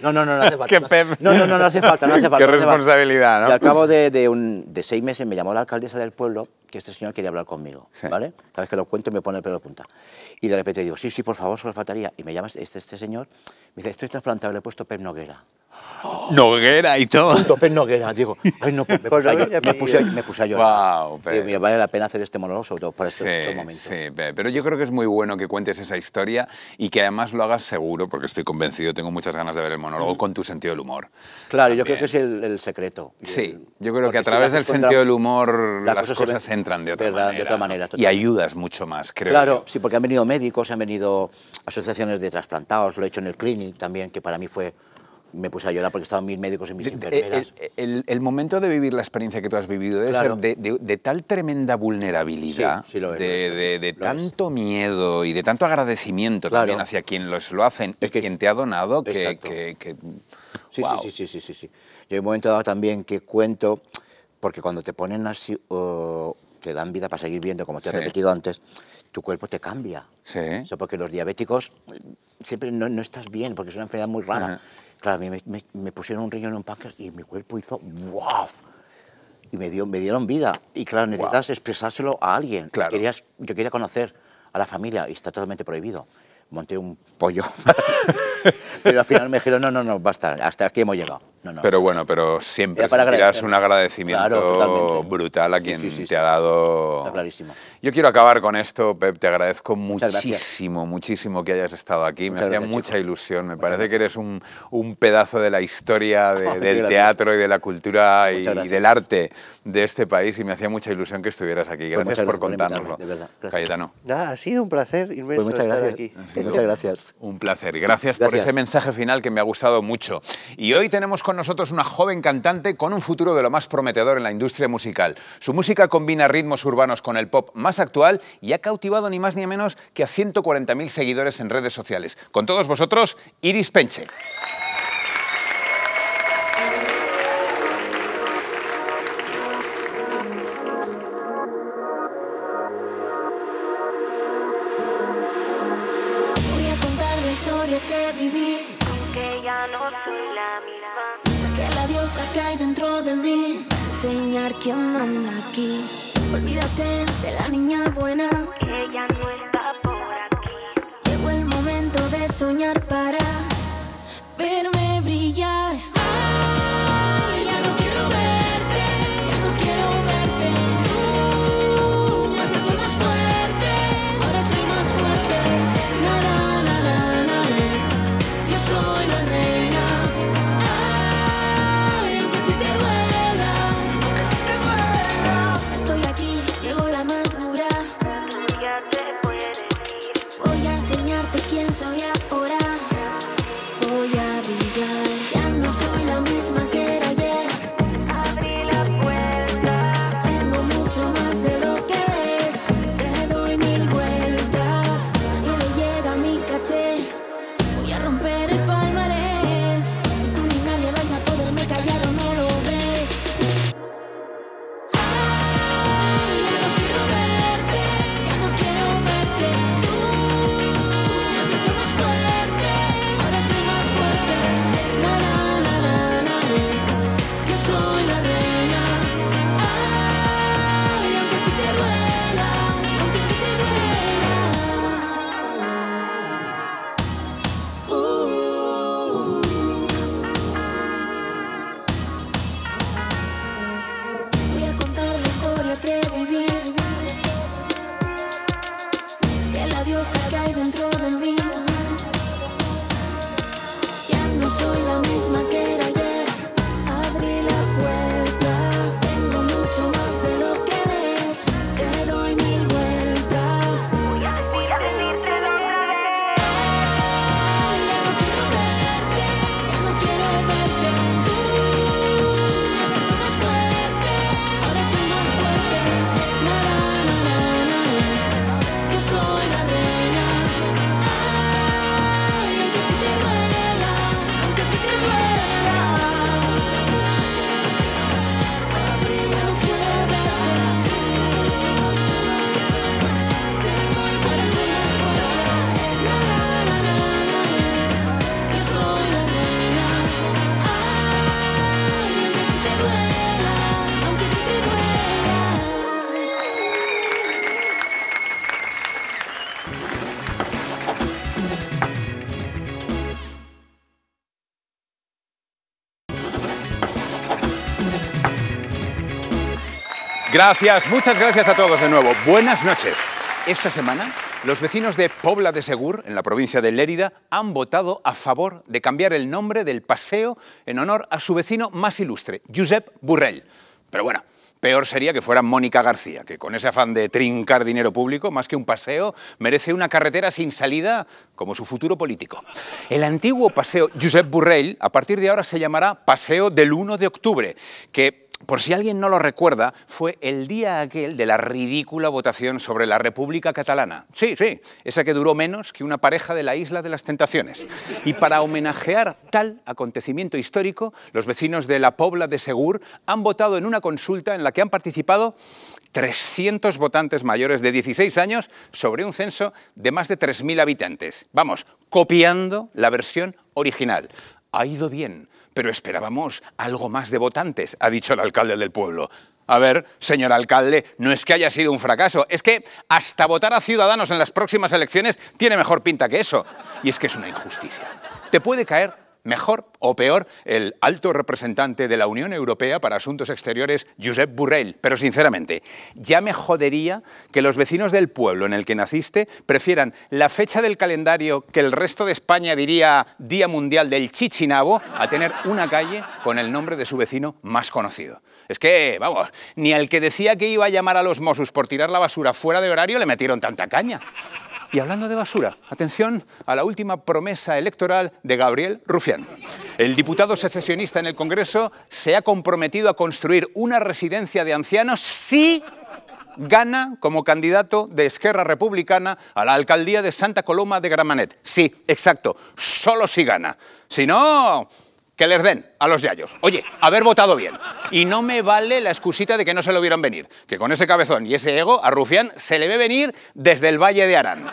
No, no, no, no, hace *laughs* falta. No, no, no, no hace falta, no hace *laughs* falta. Qué responsabilidad, ¿no? Y al cabo de, de, un, de seis meses me llamó la alcaldesa del pueblo que este señor quería hablar conmigo, ¿vale? Cada vez que lo cuento me pone el pelo de punta. Y de repente digo, sí, sí, por favor, solo faltaría. Y me llama este, este señor, me dice, estoy trasplantado, le he puesto Pep Noguera. Noguera y todo. me, puse, a, me llorar. vale la pena hacer este monólogo, pero yo creo que es muy bueno que cuentes esa historia y que además lo hagas seguro, porque estoy convencido, tengo muchas ganas de ver el monólogo, mm. con tu sentido del humor. Claro, yo creo que es el, secreto. Sí, eh, yo creo que a través del sentido del humor las cosas, entran de otra manera. y ayudas mucho más, creo. Claro, sí, porque han venido médicos, han venido asociaciones de trasplantados, lo he hecho en el clinic también, que para mí fue me puse a llorar porque estaban mis médicos y mis enfermeras. El, momento de vivir la experiencia que tú has vivido debe ser de, tal tremenda vulnerabilidad, de, tanto miedo y de tanto agradecimiento también hacia quien los lo hacen y quien te ha donado que... sí, sí, sí, sí, sí, sí, Yo en un momento dado también que cuento, porque cuando te ponen así, te dan vida para seguir viendo, como te he repetido antes, tu cuerpo te cambia. Sí. porque los diabéticos eh, siempre no, estás bien, porque es una enfermedad muy rara me, pusieron un riñón en un páncreas y mi cuerpo hizo ¡guau! Y me, dio, me dieron vida. Y claro, necesitas expresárselo a alguien. Querías, yo quería conocer a la familia y está totalmente prohibido. Monté un pollo. *laughs* *laughs* Pero al final me dijeron, no, no, no, basta, hasta aquí hemos llegado. Pero bueno, pero siempre sentirás un agradecimiento brutal a quien te ha dado. Yo quiero acabar con esto, Pep. Te agradezco muchísimo, muchísimo que hayas estado aquí. me hacía mucha ilusión. Me parece que eres un, pedazo de la historia *laughs* del teatro y de la cultura y, del arte de este país. Y me hacía mucha ilusión que estuvieras aquí. Pues gracias por contárnoslo. verdad. Cayetano. Nada, ha sido un placer pues muchas estar aquí. Muchas gracias. Un placer. Gracias, por ese mensaje final que me ha gustado mucho. Y hoy tenemos con nosotros una joven cantante con un futuro de lo más prometedor en la industria musical. Su música combina ritmos urbanos con el pop más actual y ha cautivado ni más ni menos que a 140.000 seguidores en redes sociales. Con todos vosotros, Iris Penche. Olvídate de la niña buena, que ya no está por aquí. Llegó el momento de soñar para verme. Gracias, muchas gracias a todos de nuevo. Buenas noches. Esta semana, los vecinos de Pobla de Segur, en la provincia de Lérida, han votado a favor de cambiar el nombre del paseo en honor a su vecino más ilustre, Josep Burrell. Pero bueno, Peor sería que fuera Mónica García, que con ese afán de trincar dinero público, más que un paseo, merece una carretera sin salida como su futuro político. El antiguo paseo Josep Burrell, a partir de ahora se llamará Paseo del 1 de Octubre, que por si alguien no lo recuerda, fue el día aquel de la ridícula votación sobre la República Catalana. Sí, sí, esa que duró menos que una pareja de la Isla de las Tentaciones. Y para homenajear tal acontecimiento histórico, los vecinos de la Pobla de Segur han votado en una consulta en la que han participado 300 votantes mayores de 16 años sobre un censo de más de 3.000 habitantes. Vamos, copiando la versión original. Ha ido bien pero esperábamos algo más de votantes, ha dicho el alcalde del pueblo. A ver, señor alcalde, no es que haya sido un fracaso, es que hasta votar a Ciudadanos en las próximas elecciones tiene mejor pinta que eso. Y es que es una injusticia. Te puede caer Mejor o peor, el alto representante de la Unión Europea para Asuntos Exteriores, Josep Burrell. Pero sinceramente, ya me jodería que los vecinos del pueblo en el que naciste prefieran la fecha del calendario que el resto de España diría Día Mundial del Chichinabo a tener una calle con el nombre de su vecino más conocido. Es que, vamos, ni al que decía que iba a llamar a los Mosus por tirar la basura fuera de horario le metieron tanta caña. Y hablando de basura, atención a la última promesa electoral de Gabriel Rufián. El diputado secesionista en el Congreso se ha comprometido a construir una residencia de ancianos si gana como candidato de Esquerra Republicana a la alcaldía de Santa Coloma de Gramanet. Sí, exacto, solo si gana. Si no, que les den a los yayos. Oye, haber votado bien. Y no me vale la excusita de que no se lo vieron venir, que con ese cabezón y ese ego a Rufián se le ve venir desde el Valle de Arán.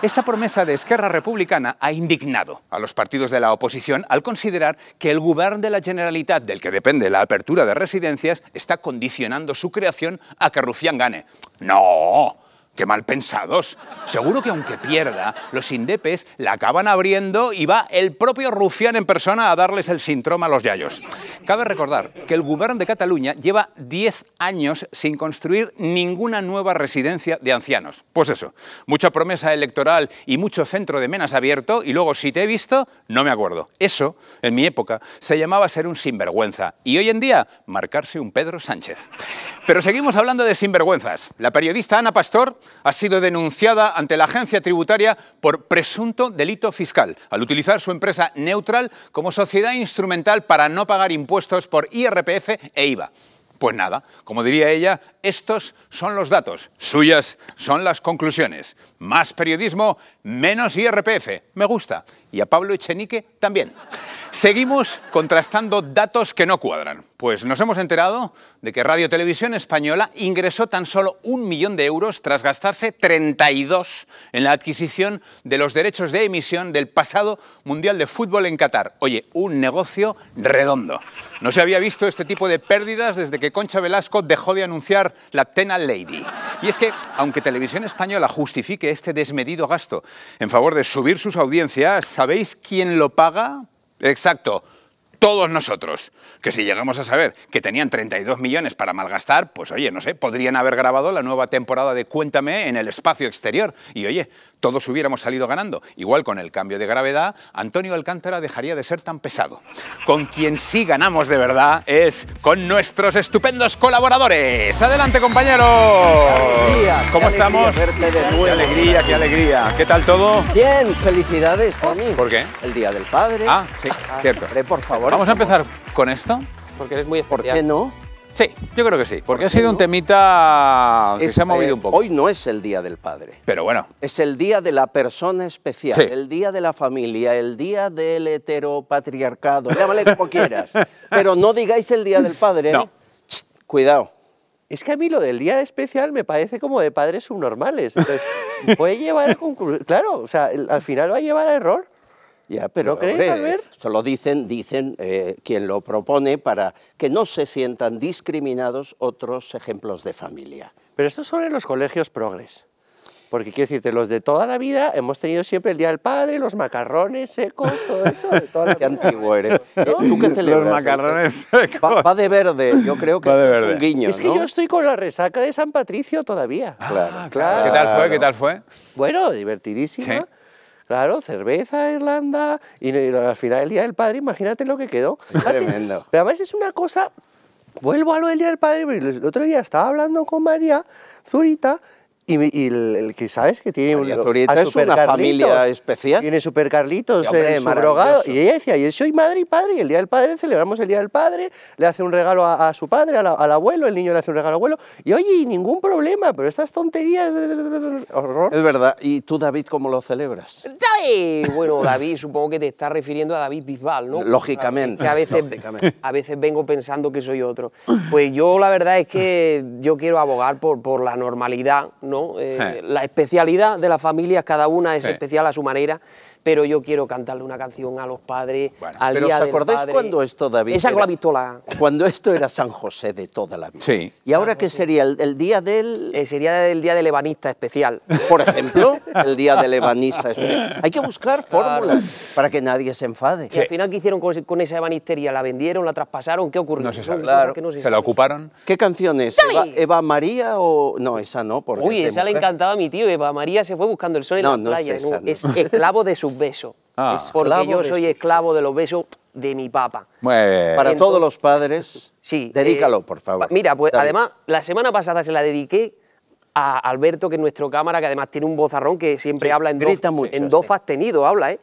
Esta promesa de Esquerra Republicana ha indignado a los partidos de la oposición al considerar que el gobierno de la Generalitat, del que depende la apertura de residencias, está condicionando su creación a que Rufián gane. ¡No! ¡Qué mal pensados! Seguro que aunque pierda, los indepes la acaban abriendo y va el propio rufián en persona a darles el sintroma a los yayos. Cabe recordar que el gobierno de Cataluña lleva 10 años sin construir ninguna nueva residencia de ancianos. Pues eso, mucha promesa electoral y mucho centro de menas abierto y luego si te he visto, no me acuerdo. Eso, en mi época, se llamaba ser un sinvergüenza y hoy en día, marcarse un Pedro Sánchez. Pero seguimos hablando de sinvergüenzas. La periodista Ana Pastor ha sido denunciada ante la agencia tributaria por presunto delito fiscal, al utilizar su empresa Neutral como sociedad instrumental para no pagar impuestos por IRPF e IVA. Pues nada, como diría ella, estos son los datos, suyas son las conclusiones. Más periodismo, menos IRPF. Me gusta. Y a Pablo Echenique también. Seguimos contrastando datos que no cuadran, pues nos hemos enterado de que Radio Televisión Española ingresó tan solo un millón de euros tras gastarse 32 en la adquisición de los derechos de emisión del pasado Mundial de Fútbol en Qatar. Oye, un negocio redondo. No se había visto este tipo de pérdidas desde que Concha Velasco dejó de anunciar la Tena Lady. Y es que, aunque Televisión Española justifique este desmedido gasto en favor de subir sus audiencias, ¿sabéis quién lo paga? Exacto, todos nosotros. Que si llegamos a saber que tenían 32 millones para malgastar, pues oye, no sé, podrían haber grabado la nueva temporada de Cuéntame en el espacio exterior. Y oye, todos hubiéramos salido ganando. Igual con el cambio de gravedad, Antonio Alcántara dejaría de ser tan pesado. Con quien sí ganamos de verdad es con nuestros estupendos colaboradores. ¡Adelante, compañeros! ¿Cómo estamos? ¡Qué alegría, qué alegría! ¿Qué tal todo? Bien, felicidades, Tony. Oh, ¿Por qué? El Día del Padre. Ah, sí, cierto. por favor. Vamos a empezar con esto. Porque eres muy especial. ¿Por qué no? Sí, yo creo que sí, porque ha sido un temita que se ha movido eh, un poco. Hoy no es el Día del Padre. Pero bueno. Es el Día de la persona especial, el Día de la familia, el Día del heteropatriarcado, llámale como *laughs* quieras. Pero no digáis el Día del Padre. No. cuidado. Es que a mí lo del día especial me parece como de padres subnormales. Entonces, *laughs* puede llevar a conclusión. Claro, o sea, al final va a llevar a error. Ya, pero, ver? Esto lo dicen, dicen eh, quien lo propone para que no se sientan discriminados otros ejemplos de familia. Pero esto en los colegios progres. Porque quiero decirte, los de toda la vida hemos tenido siempre el Día del Padre, los macarrones secos, todo eso. De toda la *laughs* Qué antiguo eres. Eh, ¿Tú qué celebras? Los macarrones *laughs* secos. Va, verde, yo creo que es un guiño. Es que yo estoy con la resaca de San Patricio todavía. claro, claro. ¿Qué tal fue? ¿Qué tal fue? Bueno, divertidísimo ¿Sí? Claro, cerveza, Irlanda, y, al final el Día del Padre, imagínate lo que quedó. tremendo. Pero además es una cosa vuelvo a lo del Día del Padre, el otro día estaba hablando con María Zurita y, el, que sabes que tiene una familia especial. Tiene Super Carlitos, Y ella decía, yo soy madre y padre, y el Día del Padre celebramos el Día del Padre, le hace un regalo a, su padre, al abuelo, el niño le hace un regalo al abuelo. Y oye, ningún problema, pero estas tonterías... Horror. Es verdad. ¿Y tú, David, cómo lo celebras? ¡Sí! Bueno, David, supongo que te estás refiriendo a David Bisbal, ¿no? Lógicamente. Que a veces, a veces vengo pensando que soy otro. Pues yo la verdad es que yo quiero abogar por, por la normalidad, ¿no? Eh, la especialidad de la familia, cada una es especial a su manera pero yo quiero cantarle una canción a los padres, bueno, al pero día ¿os acordáis cuando esto, David? Esa con la pistola. Cuando esto era San José de toda la vida. Sí. ¿Y ahora qué sería? ¿El, día del...? Eh, sería el día del ebanista especial. Por ejemplo, el día del ebanista especial. Hay que buscar fórmulas para que nadie se enfade. ¿Y al final qué hicieron con, esa evanistería? ¿La vendieron, la traspasaron? ¿Qué ocurrió? No se se, la ocuparon? ¿Qué canción es? Eva, María o...? No, esa no. Porque Uy, esa le encantaba a mi tío. Eva María se fue buscando el sol en la playa. No es es esclavo de su besos, ah, porque yo soy esclavo de los besos de mi papá. Para todos los padres, *laughs* sí, eh, dedícalo, por favor. Mira, pues además, la semana pasada se la dediqué a Alberto, que es nuestro cámara, que además tiene un bozarrón que siempre habla en, dos, en habla, ¿eh?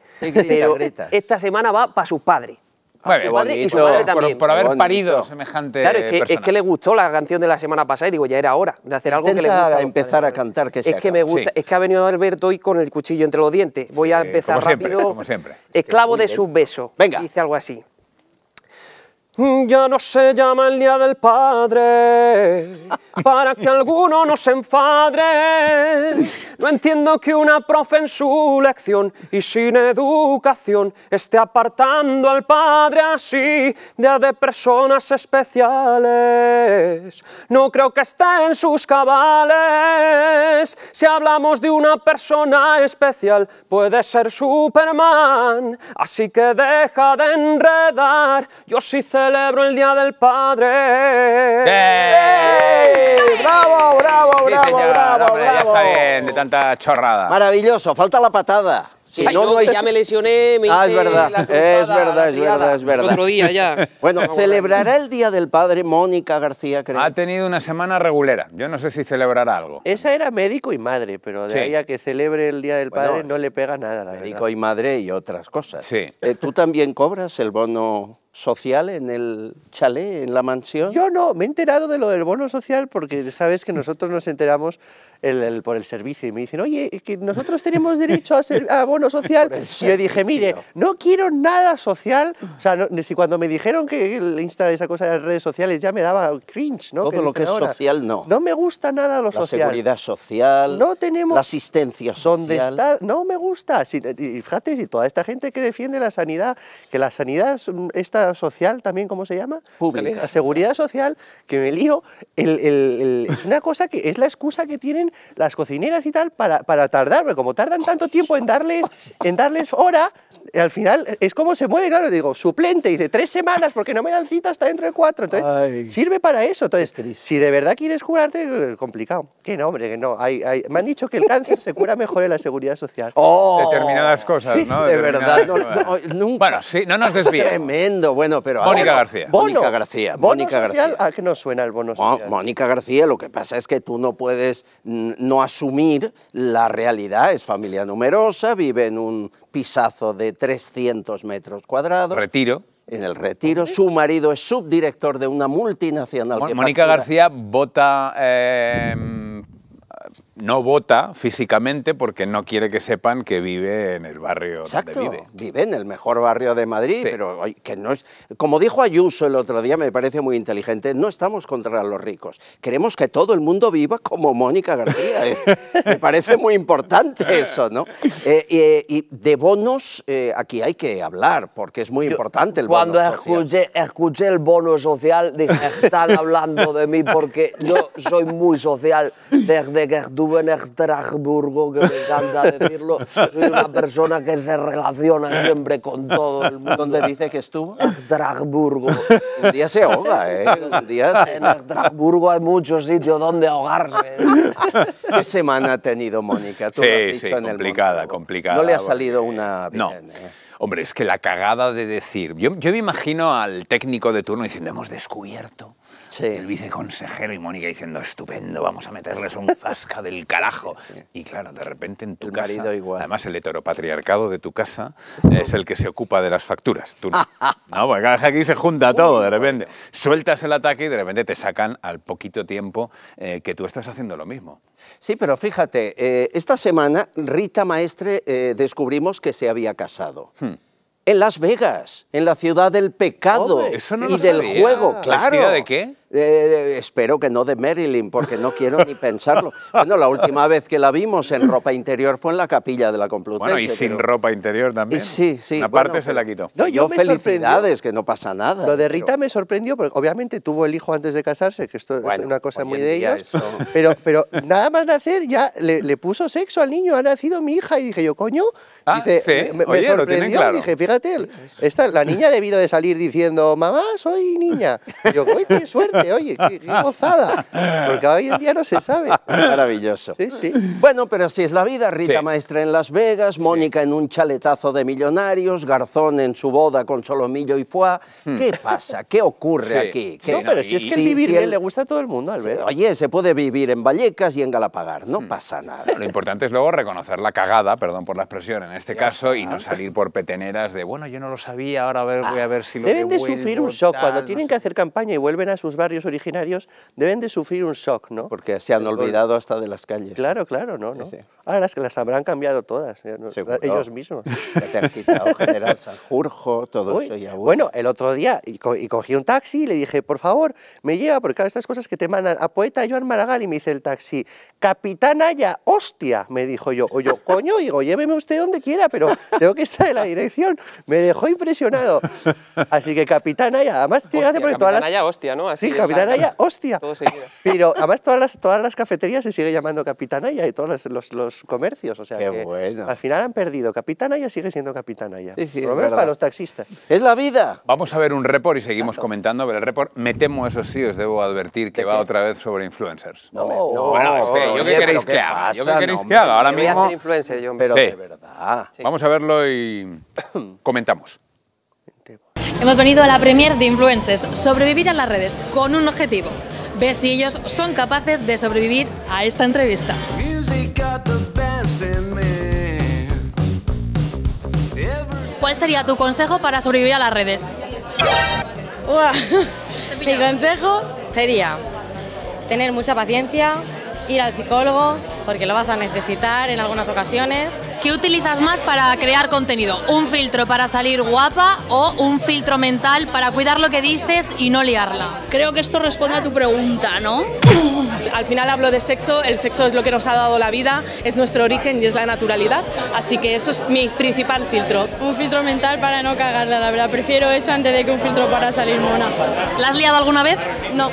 Pero esta semana va para sus padres bueno, su madre también. Por, haber parido semejante Claro, es que, le gustó la canción de la semana pasada y digo, ya era hora de hacer algo que le gusta. empezar a cantar, que Es que me gusta, es que ha venido Alberto hoy con el cuchillo entre los dientes. Voy a empezar rápido. Esclavo de sus besos. Venga. Dice algo así. Mm, ya no se llama el Día del Padre, para que alguno no se enfadre. No entiendo que una profe en su lección y sin educación esté apartando al padre así de, de personas especiales. No creo que esté en sus cabales. Si hablamos de una persona especial, puede ser Superman. Así que deja de enredar. Yo sí celebro el Día del Padre. ¡Bravo, bravo, bravo, bravo, Ya está bien, de tanta chorrada. Maravilloso, falta la patada. Si no, ya me lesioné, me ah, es verdad, es verdad, es verdad, es verdad. Otro día ya. *laughs* Bueno, celebrará el Día del Padre Mónica García, creo. Ha tenido una semana regulera. Yo no sé si celebrará algo. Esa era médico y madre, pero de ahí a que celebre el Día del Padre no le pega nada, la Médico y madre y otras cosas. Sí. Eh, ¿Tú también cobras el bono social en el chalé, en la mansión? Yo no, me he enterado de lo del bono social porque sabes que nosotros nos enteramos el, por el servicio y me dicen, oye, que nosotros tenemos derecho a, ser, a bono social. *laughs* y yo dije, mire, no quiero nada social. O sea, ni si cuando me dijeron que el Insta esa cosa de las redes sociales ya me daba cringe, ¿no? Todo lo que es social no. No me gusta nada lo la social. La seguridad social, no tenemos la asistencia social. No me gusta. Si, y fíjate, si toda esta gente que defiende la sanidad, que la sanidad está social también, ¿cómo se llama? La seguridad social, que me lío, es una cosa que es la excusa que tienen las cocineras y tal para, para tardar, porque como tardan tanto tiempo en darles, en darles hora, al final es como se mueve, claro, digo, suplente, y de tres semanas porque no me dan cita hasta dentro de cuatro. sirve para eso. Entonces, si de verdad quieres curarte, eh, complicado. Que no, hombre, que no. Me han dicho que el cáncer se cura mejor en la seguridad social. *laughs* Oh. Determinadas cosas, ¿no? De verdad. No, Bueno, sí, no nos desvíes. Tremendo, bueno, pero. Mónica García. Mónica García. Mónica García. ¿A que nos suena el bono Mónica García, lo que pasa es que tú no puedes no asumir la realidad. Es familia numerosa, vive en un pisazo de 300 metros cuadrados. Retiro. En el retiro, su marido es subdirector de una multinacional. Mónica García vota eh, no vota físicamente porque no quiere que sepan que vive en el barrio donde vive. Vive en el mejor barrio de Madrid, pero que no es. Como dijo Ayuso el otro día, me parece muy inteligente, no estamos contra los ricos. Queremos que todo el mundo viva como Mónica García. ¿eh? *laughs* me parece muy importante eso, ¿no? Eh, eh, y de bonos aquí hay que hablar, porque es muy importante el cuando social. Cuando escuché, el bono social, dije, están hablando de mí porque yo soy muy social desde que tuve en Estrasburgo, que me encanta decirlo, soy una persona que se relaciona siempre con todo el mundo. ¿Dónde dice que estuvo? Estrasburgo. Un día se ahoga, ¿eh? Un día En Estrasburgo hay muchos sitios donde ahogarse. ¿Qué semana ha tenido Mónica? sí, complicada, complicada. No le ha salido una... no. ¿eh? Hombre, es que la cagada de decir... Yo, yo me imagino al técnico de turno diciendo, hemos descubierto el viceconsejero y Mónica diciendo, estupendo, vamos a meterles un zasca del *laughs* carajo. Y claro, de repente en tu casa, además el heteropatriarcado de tu casa es el que se ocupa de las facturas. Tú no. no, porque aquí se junta todo de repente. Sueltas el ataque y de repente te sacan al poquito tiempo eh, que tú estás haciendo lo mismo. Sí, pero fíjate, eh, esta semana Rita Maestre eh, descubrimos que se había casado. Hmm. En Las Vegas, en la ciudad del pecado y del juego, claro. ¿La de qué? Eh, eh, espero que no de Marilyn, porque no quiero ni pensarlo. *laughs* Bueno, la última vez que la vimos en ropa interior fue en la capilla de la Complutense. Bueno, y sin ropa interior también. sí, sí. Aparte se la quitó. No, yo, felicidades, que no pasa nada. Lo de Rita me sorprendió, porque obviamente tuvo el hijo antes de casarse, que esto es una cosa muy de ella *laughs* Pero, pero nada más nacer ya le, le, puso sexo al niño, ha nacido mi hija, y dije yo, coño. Ah, me, Oye, sorprendió, lo claro. y dije, fíjate, esta, la niña ha debido de salir diciendo, mamá, soy niña. Y *laughs* yo, uy, qué suerte oye, qué, gozada, porque hoy en día no se sabe. Maravilloso. Sí, sí. Bueno, pero así es la vida. Rita Maestra en Las Vegas, Mónica en un chaletazo de millonarios, Garzón en su boda con Solomillo y Foie. Hmm. ¿Qué pasa? ¿Qué ocurre aquí? No, pero si es que el vivir le gusta a todo el mundo, Alberto. Oye, se puede vivir en Vallecas y en Galapagar, no hmm. pasa nada. Lo importante es luego reconocer la cagada, perdón por la expresión, en este caso, y no salir por peteneras de, bueno, yo no lo sabía, ahora voy a ver si lo ah, Deben de sufrir un shock cuando tienen que hacer campaña y vuelven a sus barrios originarios deben de sufrir un shock, ¿no? Porque se han eh, olvidado hasta de las calles. Claro, claro, ¿no? no. Ahora las, las habrán cambiado todas, ¿eh? ellos mismos. te han quitado General Sanjurjo, todo eso Bueno, el otro día y, cogí un taxi y le dije, por favor, me lleva, porque estas cosas que te mandan a poeta Joan Maragall y me dice el taxi, Capitán Haya, hostia, me dijo yo. O yo, coño, digo, lléveme usted donde quiera, pero tengo que estar en la dirección. Me dejó impresionado. Así que Capitán Haya, además tiene porque todas las... Haya, hostia, ¿no? Así, Capitanaya, hostia. Todo Pero además todas las, cafeterías se sigue llamando Capitanaya y todos los, comercios. O sea, que al final han perdido. Capitanaya sigue siendo Capitanaya. Sí, sí, Por lo menos para los taxistas. ¡Es la vida! Vamos a ver un report y seguimos comentando. Ver el report, me temo, eso sí, os debo advertir que va otra vez sobre influencers. No, no, no bueno, espere, ¿yo, qué queréis que haga? ¿yo qué queréis que haga? Ahora mismo... Voy a hacer influencer yo, pero de verdad. Vamos a verlo y comentamos. Hemos venido a la premier de Influencers, sobrevivir a las redes, con un objetivo, ver si ellos son capaces de sobrevivir a esta entrevista. ¿Cuál sería tu consejo para sobrevivir a las redes? *laughs* Mi consejo sería tener mucha paciencia, ir al psicólogo, porque lo vas a necesitar en algunas ocasiones. ¿Qué utilizas más para crear contenido? ¿Un filtro para salir guapa o un filtro mental para cuidar lo que dices y no liarla? Creo que esto responde a tu pregunta, ¿no? Al final hablo de sexo, el sexo es lo que nos ha dado la vida, es nuestro origen y es la naturalidad, así que eso es mi principal filtro. Un filtro mental para no cagarla, la verdad, prefiero eso antes de que un filtro para salir mona. ¿La has liado alguna vez? No.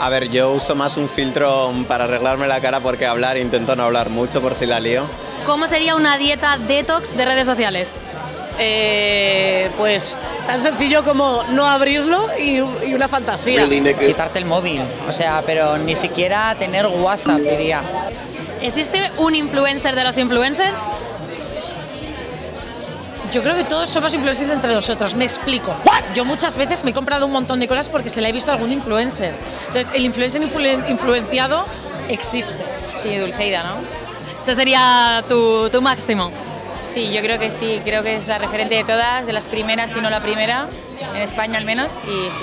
A ver, yo uso más un filtro para arreglarme la cara porque hablar, intento no hablar mucho por si la lío. ¿Cómo sería una dieta detox de redes sociales? Eh, pues tan sencillo como no abrirlo y, y una fantasía. Quitarte el móvil, o sea, pero ni siquiera tener WhatsApp, diría. ¿Existe un influencer de los influencers? Yo creo que todos somos influencers entre nosotros, me explico. Yo muchas veces me he comprado un montón de cosas porque se la he visto a algún influencer. Entonces, el influencer influenciado existe. Sí, Dulceida, ¿no? ¿Eso sería tu, tu máximo. Sí, yo creo que sí, creo que es la referente de todas, de las primeras, si no la primera, en España al menos, y sí.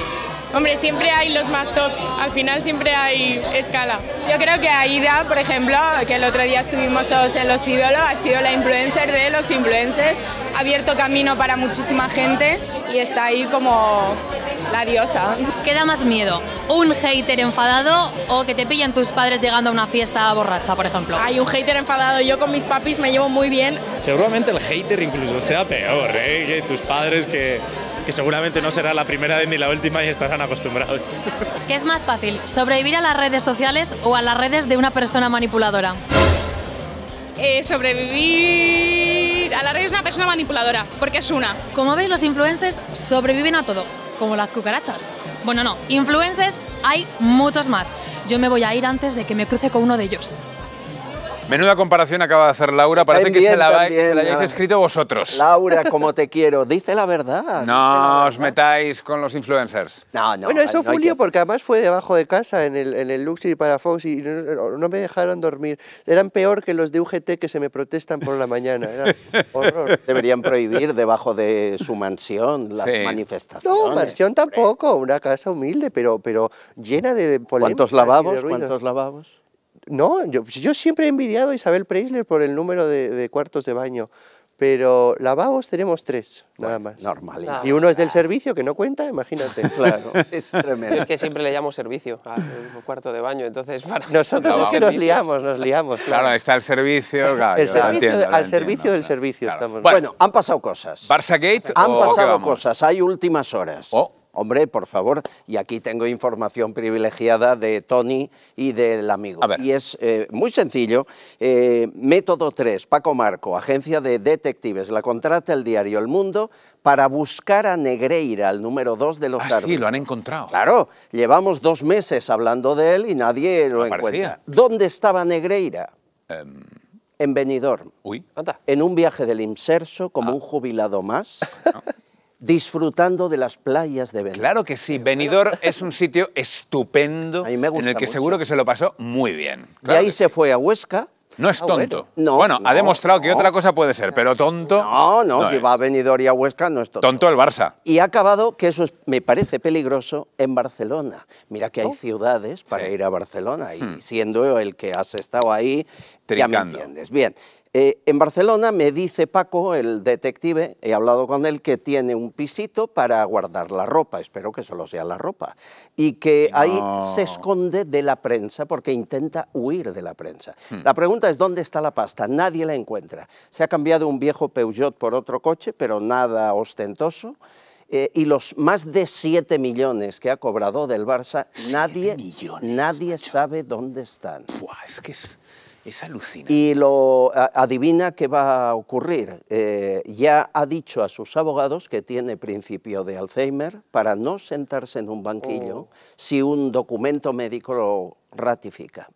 Hombre, siempre hay los más tops, al final siempre hay escala. Yo creo que Aida, por ejemplo, que el otro día estuvimos todos en Los Ídolos, ha sido la influencer de los influencers, ha abierto camino para muchísima gente y está ahí como la diosa. ¿Qué da más miedo? ¿Un hater enfadado o que te pillen tus padres llegando a una fiesta borracha, por ejemplo? Hay un hater enfadado. Yo con mis papis me llevo muy bien. Seguramente el hater incluso sea peor, ¿eh? Que tus padres que que seguramente no será la primera ni la última y estarán acostumbrados. ¿Qué es más fácil, sobrevivir a las redes sociales o a las redes de una persona manipuladora? Eh, sobrevivir a las redes de una persona manipuladora, porque es una. Como veis, los influencers sobreviven a todo, como las cucarachas. Bueno, no, influencers hay muchos más. Yo me voy a ir antes de que me cruce con uno de ellos. Menuda comparación acaba de hacer Laura, parece que se la, hayáis escrito vosotros. Laura, como te quiero, dice la verdad. No os metáis con los influencers. No, no. Bueno, eso fue porque además fue debajo de casa en el, el Luxury para Fox y no, me dejaron dormir. Eran peor que los de UGT que se me protestan por la mañana. *laughs* horror. Deberían prohibir debajo de su mansión las manifestaciones. No, mansión tampoco, una casa humilde, pero, pero llena de, ¿Cuántos lavamos? ¿Cuántos no, yo, siempre he envidiado a Isabel Preisler por el número de, cuartos de baño, pero lavabos tenemos tres, nada más. Normal. y uno es del servicio, que no cuenta, imagínate. *laughs* claro, es tremendo. es que siempre le llamo servicio al cuarto de baño, entonces para... Nosotros es que nos liamos, nos liamos. Claro, está el servicio, claro, Al servicio del servicio estamos. Bueno, han pasado cosas. ¿Barça Gate? Han pasado cosas, hay últimas horas. Oh. Hombre, por favor, y aquí tengo información privilegiada de Tony y del amigo. Y es eh, muy sencillo. Eh, método 3, Paco Marco, agencia de detectives. La contrata el diario El Mundo para buscar a Negreira, el número 2 de los ah, sí, lo han encontrado. Claro, llevamos dos meses hablando de él y nadie lo encuentra. ¿Dónde estaba Negreira? Em. En Benidorm. Uy. Anda. En un viaje del inserso como ah. un jubilado más. *laughs* disfrutando de las playas de Benidorm. Claro que sí, Benidorm es un sitio estupendo en el que seguro que se lo pasó muy bien. Y de ahí se fue a Huesca. No es ah, tonto. bueno, no, bueno ha demostrado que otra cosa puede ser, pero tonto. No, no, si va a Benidorm y a Huesca no es tonto. Tonto el Barça. Y ha acabado, que eso me parece peligroso, en Barcelona. Mira que hay oh. ciudades para ir a Barcelona y hmm. siendo el que has estado ahí, Trincando. ya me entiendes. Bien. Eh, en Barcelona me dice Paco, el detective, he hablado con él, que tiene un pisito para guardar la ropa, espero que solo sea la ropa, y que ahí se esconde de la prensa porque intenta huir de la prensa. Hmm. La pregunta es, ¿dónde está la pasta? Nadie la encuentra. Se ha cambiado un viejo Peugeot por otro coche, pero nada ostentoso. Eh, y los más de 7 millones que ha cobrado del Barça, nadie, sabe dónde están. es que es... Es alucinante. Y lo adivina qué va a ocurrir. Eh, ya ha dicho a sus abogados que tiene principio de Alzheimer para no sentarse en un banquillo oh. si un documento médico lo ratifica.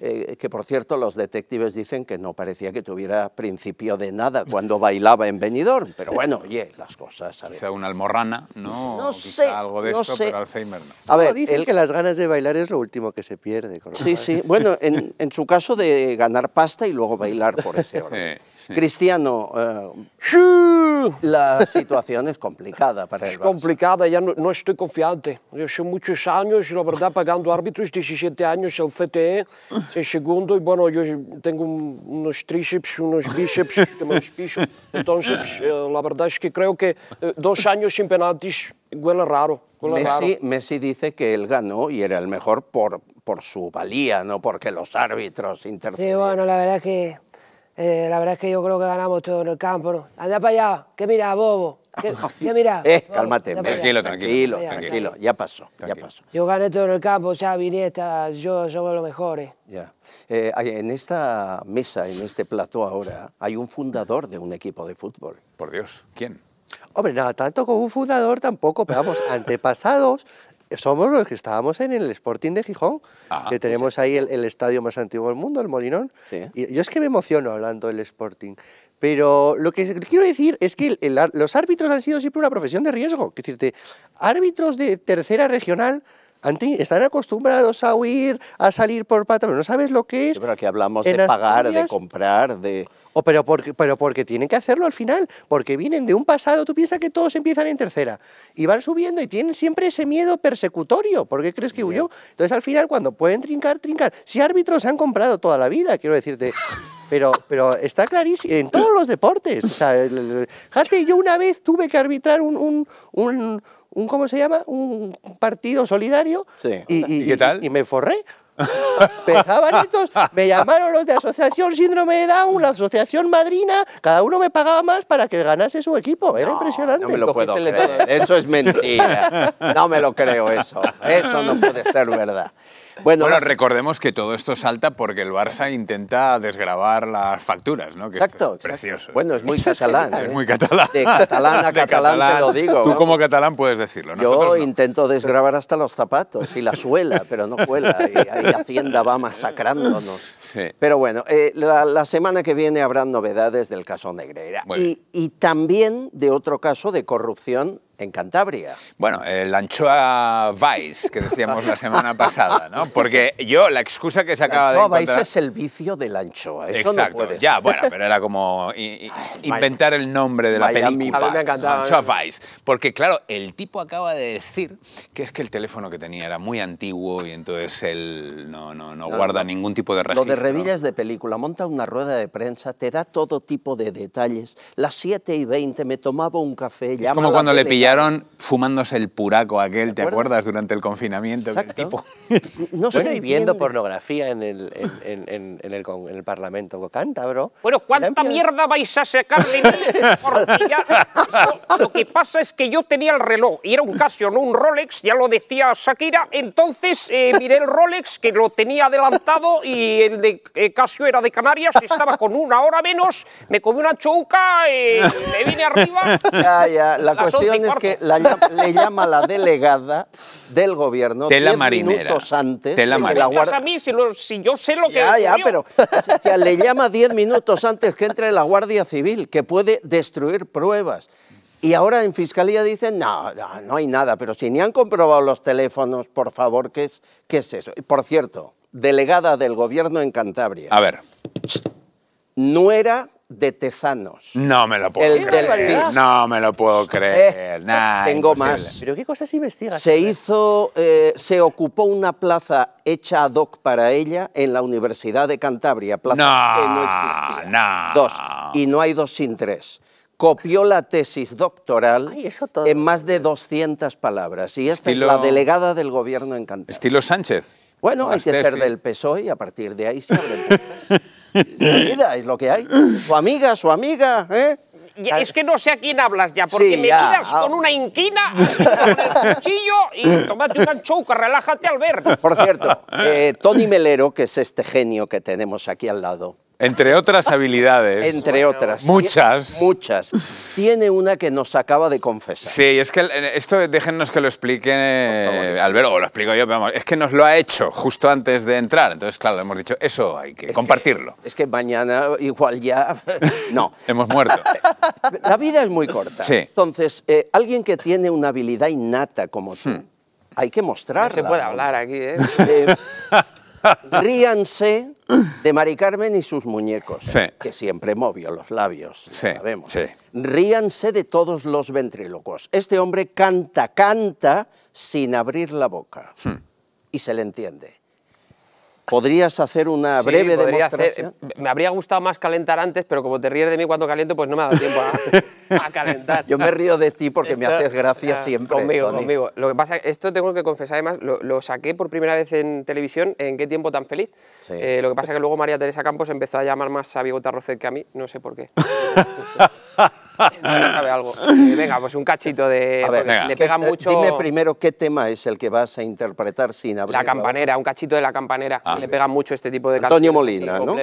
Eh, que por cierto los detectives dicen que no parecía que tuviera principio de nada cuando bailaba en Benidorm, pero bueno, oye, las cosas... A una almorrana, ¿no? No sé, algo de eso, pero Alzheimer no. A ver, dicen que las ganas de bailar es lo último que se pierde. sí, sí, bueno, en, su caso de ganar pasta y luego bailar por ese *laughs* orden. *laughs* Cristiano, eh, la situación es complicada para el Es complicada, ya no, estoy confiante. Yo soy muchos años, la verdad, pagando árbitros, 17 años el CTE, el segundo, y bueno, yo tengo unos tríceps, unos bíceps que me Entonces, eh, la verdad es que creo que eh, dos años sin penaltis huele raro. Messi, raro. Messi dice que él ganó y era el mejor por, por su valía, no porque los árbitros intercedieron. Sí, bueno, la verdad que eh, la verdad es que yo creo que ganamos todo en el campo, ¿no? Anda para allá, ¿Qué mira, bobo. ¿Qué, qué mira? *laughs* Eh, cálmate, tranquilo, tranquilo, tranquilo, ya pasó, ya pasó. Yo gané todo en el campo, Xavi, Iniesta, yo somos los mejores. Eh. Ya. Eh, en esta mesa, en este plató ahora, hay un fundador de un equipo de fútbol. Por Dios, ¿quién? Hombre, nada, tanto como un fundador tampoco, pero vamos, *laughs* antepasados somos los que estábamos en el Sporting de Gijón, ah, que pues tenemos ahí el, estadio más antiguo del mundo, el Molinón. Y yo es que me emociono hablando del Sporting. Pero lo que quiero decir es que los árbitros han sido siempre una profesión de riesgo. Es decirte, árbitros de tercera regional están acostumbrados a huir, a salir por pata, pero no sabes lo que es. Pero aquí hablamos de pagar, de comprar, de... O oh, pero, porque, pero porque tienen que hacerlo al final, porque vienen de un pasado, tú piensas que todos empiezan en tercera, y van subiendo y tienen siempre ese miedo persecutorio, ¿por qué crees que huyó? Entonces al final cuando pueden trincar, trincar. Si árbitros han comprado toda la vida, quiero decirte... Pero, pero está clarísimo, en todos los deportes. O sea, yo una vez tuve que arbitrar un un ¿cómo se llama? Un partido solidario. Y, qué tal? Y, me forré. *laughs* me llamaron los de Asociación Síndrome de Down, la Asociación Madrina, cada uno me pagaba más para que ganase su equipo, era impresionante. No me lo puedo creer, eso es mentira, *laughs* no me lo creo eso, eso no puede ser verdad. Bueno, recordemos que todo esto salta porque el Barça intenta desgravar las facturas, ¿no? Que exacto. precioso. Bueno, es muy *laughs* catalán. Es ¿eh? muy catalán. De catalán a catalán, te lo digo. ¿eh? Tú como catalán puedes decirlo. ¿no? Yo intento desgravar hasta los zapatos y la suela, pero no cuela. Y, Hacienda va masacrándonos. Sí. Pero bueno, eh, la, semana que viene habrá novedades del caso Negreira. y también de otro caso de corrupción en Cantabria. Bueno, el eh, anchoa vice, que decíamos la semana pasada, ¿no? Porque yo, la excusa que se acaba de encontrar... vice es el vicio de la anchoa, Exacto. ya, bueno, pero era como inventar el nombre de la película. A mí me encantaba. Anchoa eh. vice. Porque, claro, el tipo acaba de decir que es que el teléfono que tenía era muy antiguo y entonces él no, no, no, guarda ningún tipo de registro. Lo de Revillas de película, monta una rueda de prensa, te da todo tipo de detalles. Las 7 y 20 me tomaba un café, Es como cuando le pillé fumándose el puraco aquel, ¿te, acuerdas? Durante el confinamiento. tipo... No *laughs* estoy viendo pornografía en el, en, en, en, Parlamento Bueno, ¿cuánta mierda vais a sacar *laughs* lo que pasa es que yo tenía el reloj y era un Casio, no un Rolex, ya lo decía Shakira. Entonces eh, miré el Rolex que lo tenía adelantado y el de eh, Casio era de Canarias, estaba con una hora menos, me comí una chouca, y eh, me vine arriba. cuestión le llama la delegada del gobierno diez minutos antes. La a mí si, yo sé lo que... Ya, ya, pero le llama diez minutos antes que entre la Guardia Civil, que puede destruir pruebas. Y ahora en Fiscalía dicen, no, no, hay nada, pero si ni han comprobado los teléfonos, por favor, ¿qué es, qué es eso? Por cierto, delegada del gobierno en Cantabria. A ver. No era de Tezanos. No me lo puedo creer. No me lo puedo creer. *laughs* tengo más. ¿Pero qué cosas investigas? Se hizo, eh, se ocupó una plaza hecha ad hoc para ella en la Universidad de Cantabria, plaza que no existía. Dos. Y no hay dos sin tres copió la tesis doctoral en más de 200 palabras. Y esta es la delegada del gobierno en Cantabria. ¿Estilo Sánchez? Bueno, hay que ser del PSOE y a partir de ahí se *laughs* es lo que hay. Su amiga, su ¿eh? amiga, es que no sé a quién hablas ya, porque me miras ah. con una inquina, con el cuchillo y tomate un anchouca, relájate, Alberto. Por cierto, eh, Tony Melero, que es este genio que tenemos aquí al lado, entre otras habilidades. Entre otras. Muchas. Muchas. Tiene una que nos acaba de confesar. Sí, es que esto déjennos que lo explique eh, Alberto, o lo explico yo, pero vamos, es que nos lo ha hecho justo antes de entrar. Entonces, claro, hemos dicho, eso hay que compartirlo. es que mañana igual ya... *laughs* No. hemos muerto. La vida es muy corta. Sí. Entonces, eh, alguien que tiene una habilidad innata como tú, hmm. hay que mostrarla. se puede hablar aquí, ¿eh? eh *laughs* Ríanse de Mari Carmen y sus muñecos, que siempre movió los labios, sabemos. Ríanse de todos los ventrílocos. Este hombre canta, canta sin abrir la boca. Hmm. Y se le entiende. ¿Podrías hacer una breve demostración? Eh, me habría gustado más calentar antes, pero como te ríes de mí cuando caliento, pues no me ha dado tiempo a, calentar. *laughs* Yo me río de ti porque me haces gracia ah, siempre. Conmigo, conmigo. Lo que pasa, esto tengo que confesar además, lo, saqué por primera vez en televisión, en qué tiempo tan feliz. Eh, lo que pasa es que luego María Teresa Campos empezó a llamar más a Rocet que a mí, no sé por qué. *laughs* sabe algo. *laughs* Eh, venga, pues un cachito de... A ver, le pega mucho... Dime primero qué tema es el que vas a interpretar sin abrir. La campanera, un cachito de la campanera. Ah. le pega mucho este tipo de Antonio Molina, ¿no?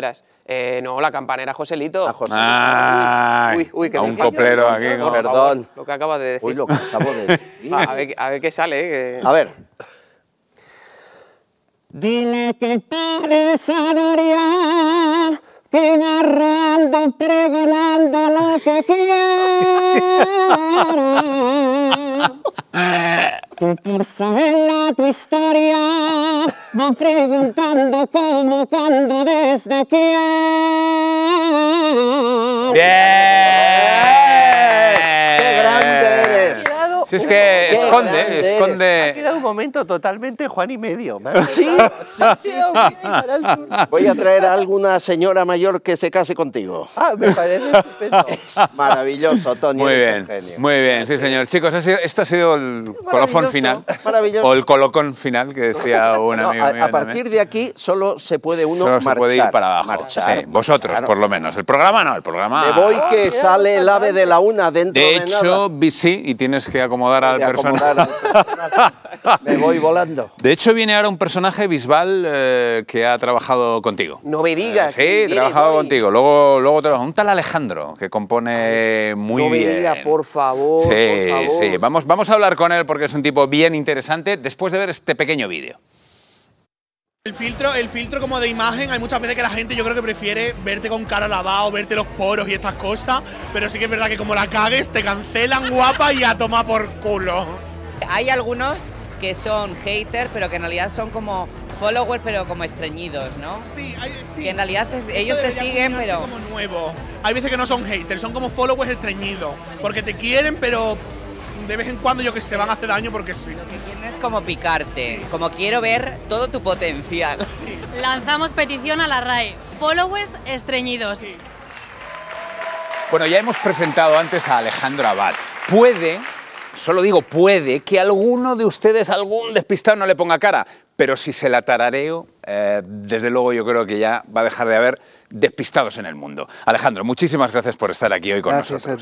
Eh, no, la campanera Joselito. A Joselito. uy, uy, a un coplero aquí. Perdón. lo que acabas de decir. Uy, lo que acabo de *laughs* decir. a, ver, qué sale. Eh, a ver. Dile que y preguntando pregonando lo que quiero. Que por saber la tu historia, me preguntando cómo, cuándo, desde quién es que esconde, esconde. Ha quedado un momento totalmente Juan y medio. *laughs* Sí, sí, Voy a traer a alguna señora mayor que se case contigo. Ah, me parece *laughs* maravilloso, Tony. Muy bien, muy bien, sí, señor. Chicos, esto ha sido el colofón final. Maravilloso. O el colocón final que decía un amigo. a, mío, a partir de aquí solo se puede uno solo marchar. se puede ir para abajo. Marchar. vosotros, por lo menos. El programa no, el programa. Me voy que ah, sale el ave de la una dentro de, de hecho, sí, y tienes que acomodar acomodar al personaje. Me voy volando. De hecho, viene ahora un personaje Bisbal eh, que ha trabajado contigo. No me digas. Eh, sí, trabajado contigo. Luego, luego te lo un tal Alejandro que compone muy bien. No me digas, por favor. Sí, sí. Vamos, vamos a hablar con él porque es un tipo bien interesante después de ver este pequeño vídeo. El filtro, el filtro como de imagen, hay muchas veces que la gente yo creo que prefiere verte con cara lavada o verte los poros y estas cosas, pero sí que es verdad que como la cagues te cancelan guapa y a tomar por culo. Hay algunos que son haters, pero que en realidad son como followers, pero como estreñidos, ¿no? Sí, hay, sí. Que en realidad ellos te siguen, pero... Como nuevo. Hay veces que no son haters, son como followers estreñidos, porque te quieren, pero de vez en cuando, yo que se van a hacer daño porque sí. Lo que quiero es como picarte, como quiero ver todo tu potencial. *laughs* Lanzamos petición a la RAE. Followers estreñidos. Bueno, ya hemos presentado antes a Alejandro Abad. Puede, solo digo puede, que alguno de ustedes, algún despistado, no le ponga cara. Pero si se la tarareo, eh, desde luego yo creo que ya va a dejar de haber despistados en el mundo. Alejandro, muchísimas gracias por estar aquí hoy con nosotros.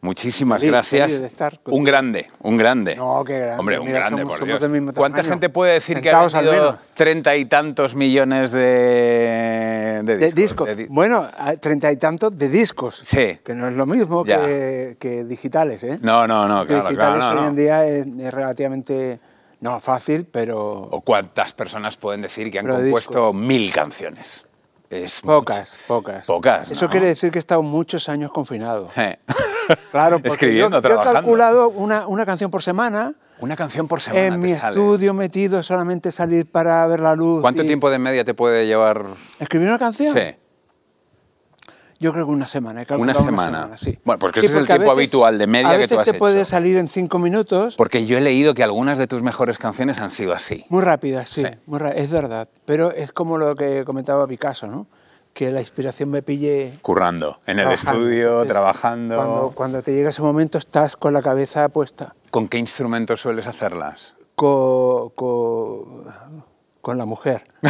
Muchísimas gracias. un grande, un grande. No, qué grande. Hombre, un grande, por Dios. ¿Cuánta gente puede decir que ha vendido treinta y tantos millones de, discos? bueno, treinta y tantos de discos. Sí. Que no es lo mismo que, digitales, ¿eh? No, no, no, digitales hoy en día es, relativamente... No, fácil, pero... ¿O cuántas personas pueden decir que han compuesto mil canciones? pocas, pocas. Pocas. Eso quiere decir que he estado muchos años confinado. Eh. Claro, *laughs* porque Escribiendo, yo, he calculado una, canción por semana. Una canción por semana. En mi estudio metido, solamente salir para ver la luz. ¿Cuánto tiempo de media te puede llevar? Escribir una canción. Sí. Yo creo que una semana. He una semana. Una semana Bueno, porque ese es el tiempo habitual de media que tú has te puede salir en cinco minutos. Porque yo he leído que algunas de tus mejores canciones han sido así. Muy rápidas, sí. es verdad. Pero es como lo que comentaba Picasso, ¿no? que la inspiración me pille... Currando, en el estudio, trabajando... Cuando, te llega ese momento estás con la cabeza puesta. ¿Con qué instrumentos sueles hacerlas? Con con la mujer. *laughs*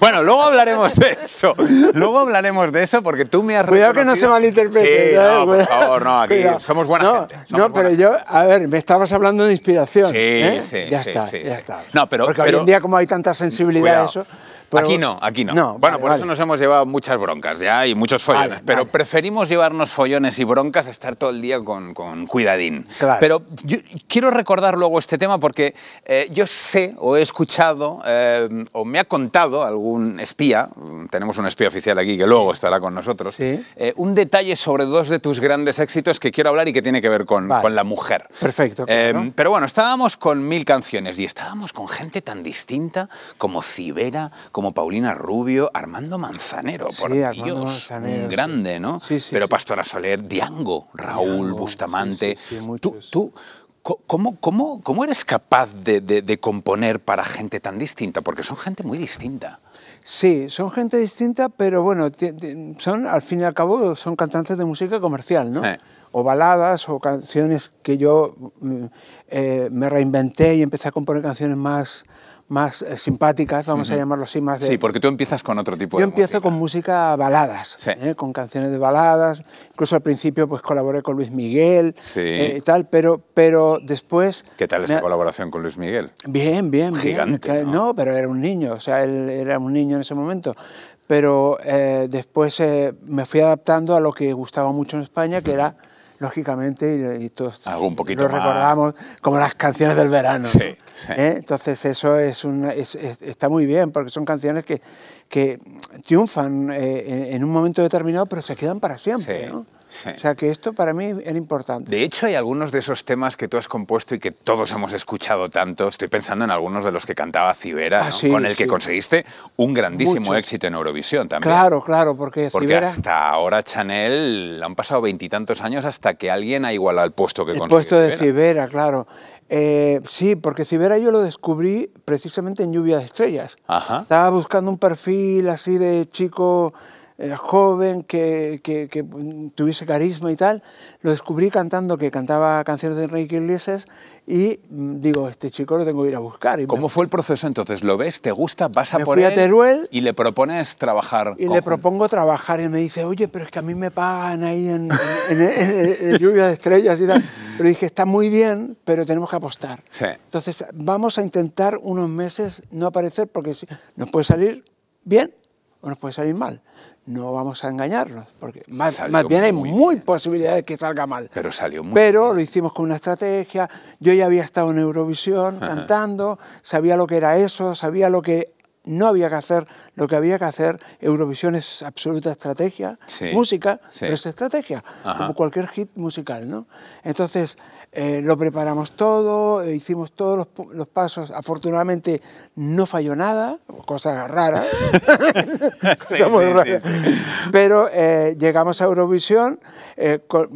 bueno, luego hablaremos de eso. Luego hablaremos de eso porque tú me has Cuidado que no se malinterprete. Sí, no, por favor, no, aquí somos buena no, gente. no, pero yo, a ver, me estabas hablando de inspiración. Sí, ¿eh? sí. Ya está, ya está. No, pero, porque hoy en día, como hay tanta sensibilidad a eso aquí no, aquí no. bueno, por eso nos hemos llevado muchas broncas ya y muchos follones. pero preferimos llevarnos follones y broncas a estar todo el día con, cuidadín. Pero quiero recordar luego este tema porque eh, yo sé o he escuchado eh, o me ha contado algún espía, tenemos un espía oficial aquí que luego estará con nosotros, eh, un detalle sobre dos de tus grandes éxitos que quiero hablar y que tiene que ver con, la mujer. Perfecto. Pero bueno, estábamos con mil canciones y estábamos con gente tan distinta como Cibera, como Paulina Rubio, Armando Manzanero, por Dios, un grande, ¿no? Sí, sí, Pero Pastora Soler, Diango, Raúl Bustamante. tú, tú ¿Cómo, cómo, cómo eres capaz de, componer para gente tan distinta? Porque son gente muy distinta. Sí, son gente distinta, pero bueno, son al fin y al cabo son cantantes de música comercial, ¿no? O baladas o canciones que yo mm, eh, me reinventé y empecé a componer canciones más más eh, simpáticas, vamos a llamarlo así, más de... Sí, porque tú empiezas con otro tipo Yo de Yo empiezo con música baladas, ¿eh? con canciones de baladas, incluso al principio pues colaboré con Luis Miguel eh, y tal, pero, pero después... ¿Qué tal esa colaboración con Luis Miguel? Bien, bien, Gigante, bien. ¿no? ¿no? pero era un niño, o sea, él era un niño en ese momento. Pero después me fui adaptando a lo que gustaba mucho en España, que era lógicamente, y, todos lo recordamos, como las canciones del verano. ¿Eh? Entonces eso es, está muy bien, porque son canciones que, triunfan eh, en, un momento determinado, pero se quedan para siempre. O sea que esto para mí era importante. De hecho, hay algunos de esos temas que tú has compuesto y que todos hemos escuchado tanto. Estoy pensando en algunos de los que cantaba Cibera, ah, con el que conseguiste un grandísimo éxito en Eurovisión también. Claro, claro, porque Porque hasta ahora Chanel han pasado veintitantos años hasta que alguien ha igualado el puesto que el El puesto de Cibera, claro. Eh, sí, porque Cibera yo lo descubrí precisamente en Lluvia de Estrellas. Estaba buscando un perfil así de chico eh, joven, que, que, tuviese carisma y tal, lo descubrí cantando, que cantaba canciones de Enrique Iglesias y mm, digo, este chico lo tengo que ir a buscar. Y ¿Cómo fue el proceso entonces? ¿Lo ves? ¿Te gusta? ¿Vas a me por fui él a Teruel y le propones trabajar? Y le propongo trabajar y me dice, oye, pero es que a mí me pagan ahí en, Lluvia de Estrellas y tal. Pero dije, está muy bien, pero tenemos que apostar. Entonces, vamos a intentar unos meses no aparecer porque nos puede salir bien o nos puede salir mal no vamos a engañarnos, porque más, bien hay muy, posibilidades de que salga mal. Pero salió muy Pero lo hicimos con una estrategia, yo ya había estado en Eurovisión cantando, sabía lo que era eso, sabía lo que no había que hacer lo que había que hacer. Eurovisión es absoluta estrategia. música, es estrategia, como cualquier hit musical, ¿no? Entonces, eh, lo preparamos todo, eh, hicimos todos los, pasos. Afortunadamente, no falló nada, cosa rara. *laughs* Pero eh, llegamos a Eurovisión.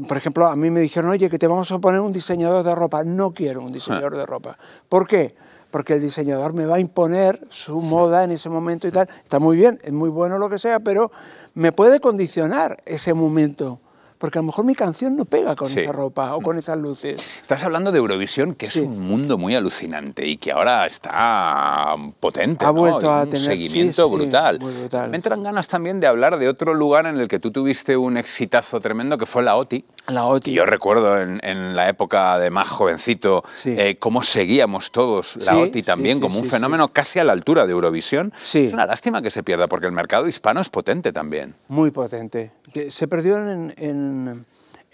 por ejemplo, a mí me dijeron, oye, que te vamos a poner un diseñador de ropa. No quiero un diseñador de ropa. ¿Por qué? porque el diseñador me va a imponer su moda en ese momento y tal. Está muy bien, es muy bueno lo que sea, pero me puede condicionar ese momento porque a lo mejor mi canción no pega con esa ropa o con esas luces. Estás hablando de Eurovisión, que es un mundo muy alucinante y que ahora está potente. Ha vuelto a un seguimiento brutal. brutal. Me entran ganas también de hablar de otro lugar en el que tú tuviste un exitazo tremendo, que fue la OTI. La Yo recuerdo en, la época de más jovencito eh, cómo seguíamos todos la OTI también como un fenómeno casi a la altura de Eurovisión. Es una lástima que se pierda porque el mercado hispano es potente también. Muy potente. Se perdió eh,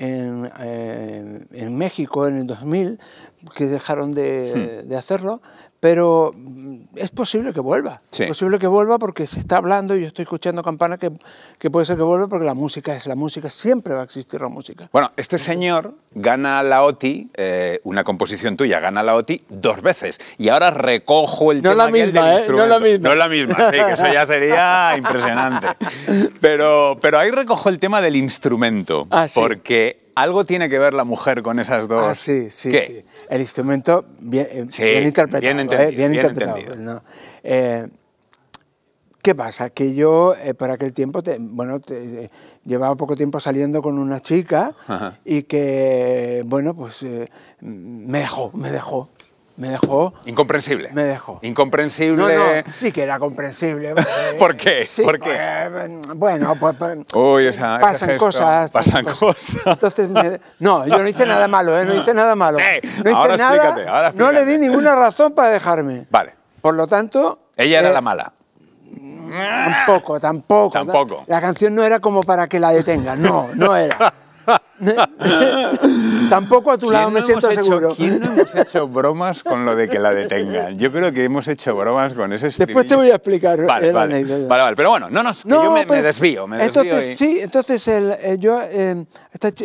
en, México en el 2000, que dejaron de, hmm. de hacerlo, pero mm, es posible que vuelva. Es posible que vuelva porque se está hablando y yo estoy escuchando campana que, puede ser que vuelva porque la música es la música, siempre va a existir la música. Bueno, este señor gana la OTI, eh, una composición tuya, gana la OTI dos veces y ahora recojo el tema del ¿eh? instrumento. No la misma, No es la misma, sí, que eso ya *laughs* sería impresionante. Pero, pero ahí recojo el tema del instrumento, ah, sí. porque algo tiene que ver la mujer con esas dos. Ah, sí, sí. El instrumento bien, eh, bien interpretado. ¿eh? Bien, entendido, eh, ¿Qué pasa? Que yo para por aquel tiempo, te, bueno, llevaba poco tiempo saliendo con una chica y que, bueno, pues me dejó, me dejó. Me dejó. Incomprensible. Me dejó. Incomprensible. sí que era comprensible. *laughs* ¿Por qué? Sí, ¿Por bueno, pues. Uy, esa, este pasan cosas. Pasan cosas. Entonces no, yo no hice nada malo, ¿eh? No hice nada malo. no ahora explícate, No le di ninguna razón para dejarme. Vale. Por lo tanto. Ella era eh, la mala. Tampoco, tampoco. Tampoco. La canción no era como para que la detenga no, no era. *laughs* *laughs* Tampoco a tu lado me siento seguro. ¿Quién no hemos hecho *laughs* bromas con lo de que la detengan? Yo creo que hemos hecho bromas con ese estribillo. Después te voy a explicar vale, vale, Vale, vale, pero bueno, no, nos, no, yo pues, me, desvío. entonces, sí, entonces el, eh, yo, em,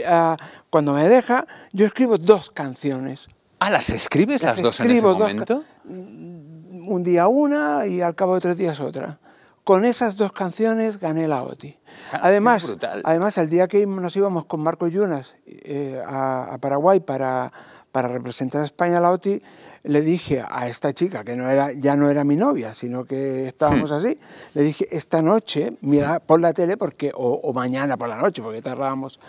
ah, cuando me deja, yo escribo dos canciones. Ah, ¿las escribes las, dos en ese momento? un día una y al cabo de tres días otra. Con esas dos canciones gané la OTI. Además, además el día que nos íbamos con Marco Yunas eh, a, Paraguay para, para representar a España la OTI, le dije a esta chica, que no era, ya no era mi novia, sino que estábamos hmm. así, le dije, esta noche, mira hmm. por la tele, porque, o, o mañana por la noche, porque tardábamos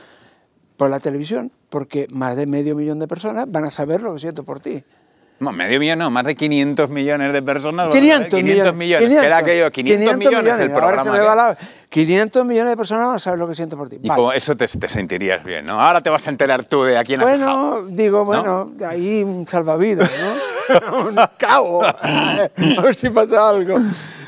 por la televisión, porque más de medio millón de personas van a saber lo que siento por ti. No, medio millón, no, más de 500 millones de personas. 500, millones. que era aquello, 500, millones, el programa. 500 millones de personas van a saber lo que siento por ti. Y como eso te, sentirías bien, ¿no? Ahora te vas a enterar tú de a quién bueno, Bueno, digo, bueno, ahí un salvavidas, ¿no? *laughs* un cabo, *laughs* a ver si pasa algo.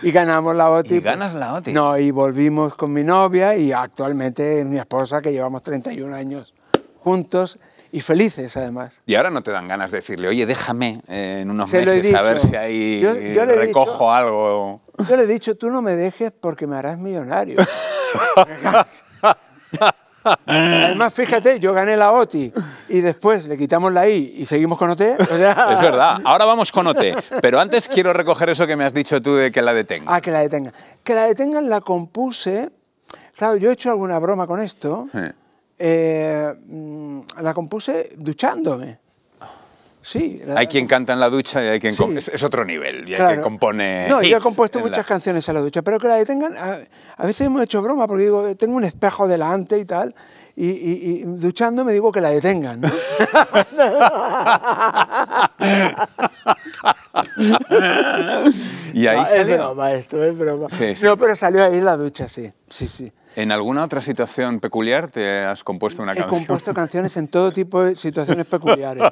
Y ganamos la OTI. ¿Y pues. ganas la OTI? No, y volvimos con mi novia y actualmente mi esposa, que llevamos 31 años juntos y felices además. Y ahora no te dan ganas de decirle, oye, déjame eh, en unos meses a ver si ahí recojo algo. Yo le he dicho, tú no me dejes porque me harás millonario. Además, fíjate, yo gané la OTI y después le quitamos la I y seguimos con OT. E. Es verdad, ahora vamos con OT, e. pero antes quiero recoger eso que me has dicho tú de que la detenga. Ah, que la detenga. Que la detengan la compuse. Claro, yo he hecho alguna broma con esto. Eh, mm, la compuse duchándome. Sí, hay quien canta en la ducha y hay quien... es, otro nivel, y hay quien compone... No, yo he compuesto muchas canciones en la ducha, pero que la detengan... A, a, veces hemos hecho broma, porque digo, eh, tengo un espejo delante y tal, y, y, duchando me digo que la detengan. *laughs* Es broma, esto es broma. pero salió ahí en la ducha, sí, sí, sí. ¿En alguna otra situación peculiar te has compuesto una canción? He compuesto *laughs* canciones en todo tipo de situaciones peculiares.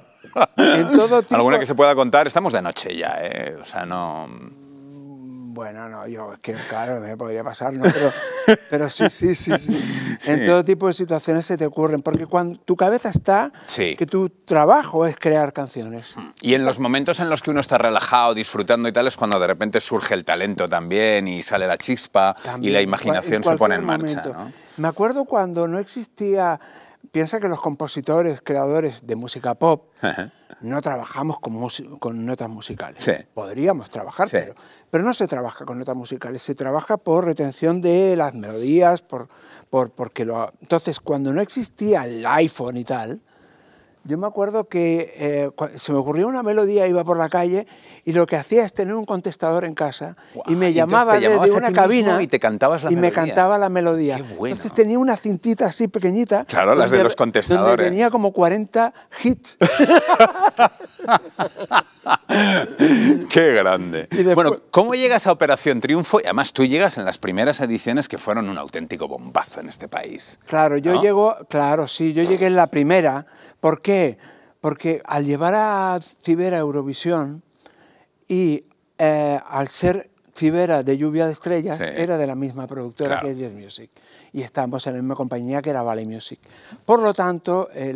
en todo *laughs* tipo... ¿Alguna que se pueda contar? Estamos de noche ya, ¿eh? O sea, no... Bueno, no, yo es que claro, me podría pasar, ¿no? Pero, pero sí, sí, sí, sí en todo tipo de situaciones se te ocurren, porque cuando tu cabeza está, que tu trabajo es crear canciones. Y en los momentos en los que uno está relajado, disfrutando y tal, es cuando de repente surge el talento también y sale la chispa y la imaginación se pone en marcha. Me acuerdo cuando no existía piensa que los compositores, creadores de música pop, no trabajamos con, con notas musicales. Podríamos trabajar, pero, no se trabaja con notas musicales, se trabaja por retención de las melodías, por, por, porque lo, entonces cuando no existía el iPhone y tal, yo me acuerdo que eh, se me ocurrió una melodía, iba por la calle y lo que hacía es tener un contestador en casa y me llamaba desde una cabina y te cantabas la y me cantaba la melodía. Entonces tenía una cintita así pequeñita. Claro, las de los contestadores. Donde tenía como 40 hits. *laughs* Qué grande. bueno, ¿cómo llegas a Operación Triunfo? Y además tú llegas en las primeras ediciones que fueron un auténtico bombazo en este país. Claro, yo llego, claro, sí, yo llegué en la primera ¿Por qué? Porque al llevar a Cibera Eurovisión y eh, al ser Cibera de Lluvia de Estrellas, era de la misma productora que Jazz Music. Y estamos en la misma compañía que era Valley Music. Por lo tanto, eh,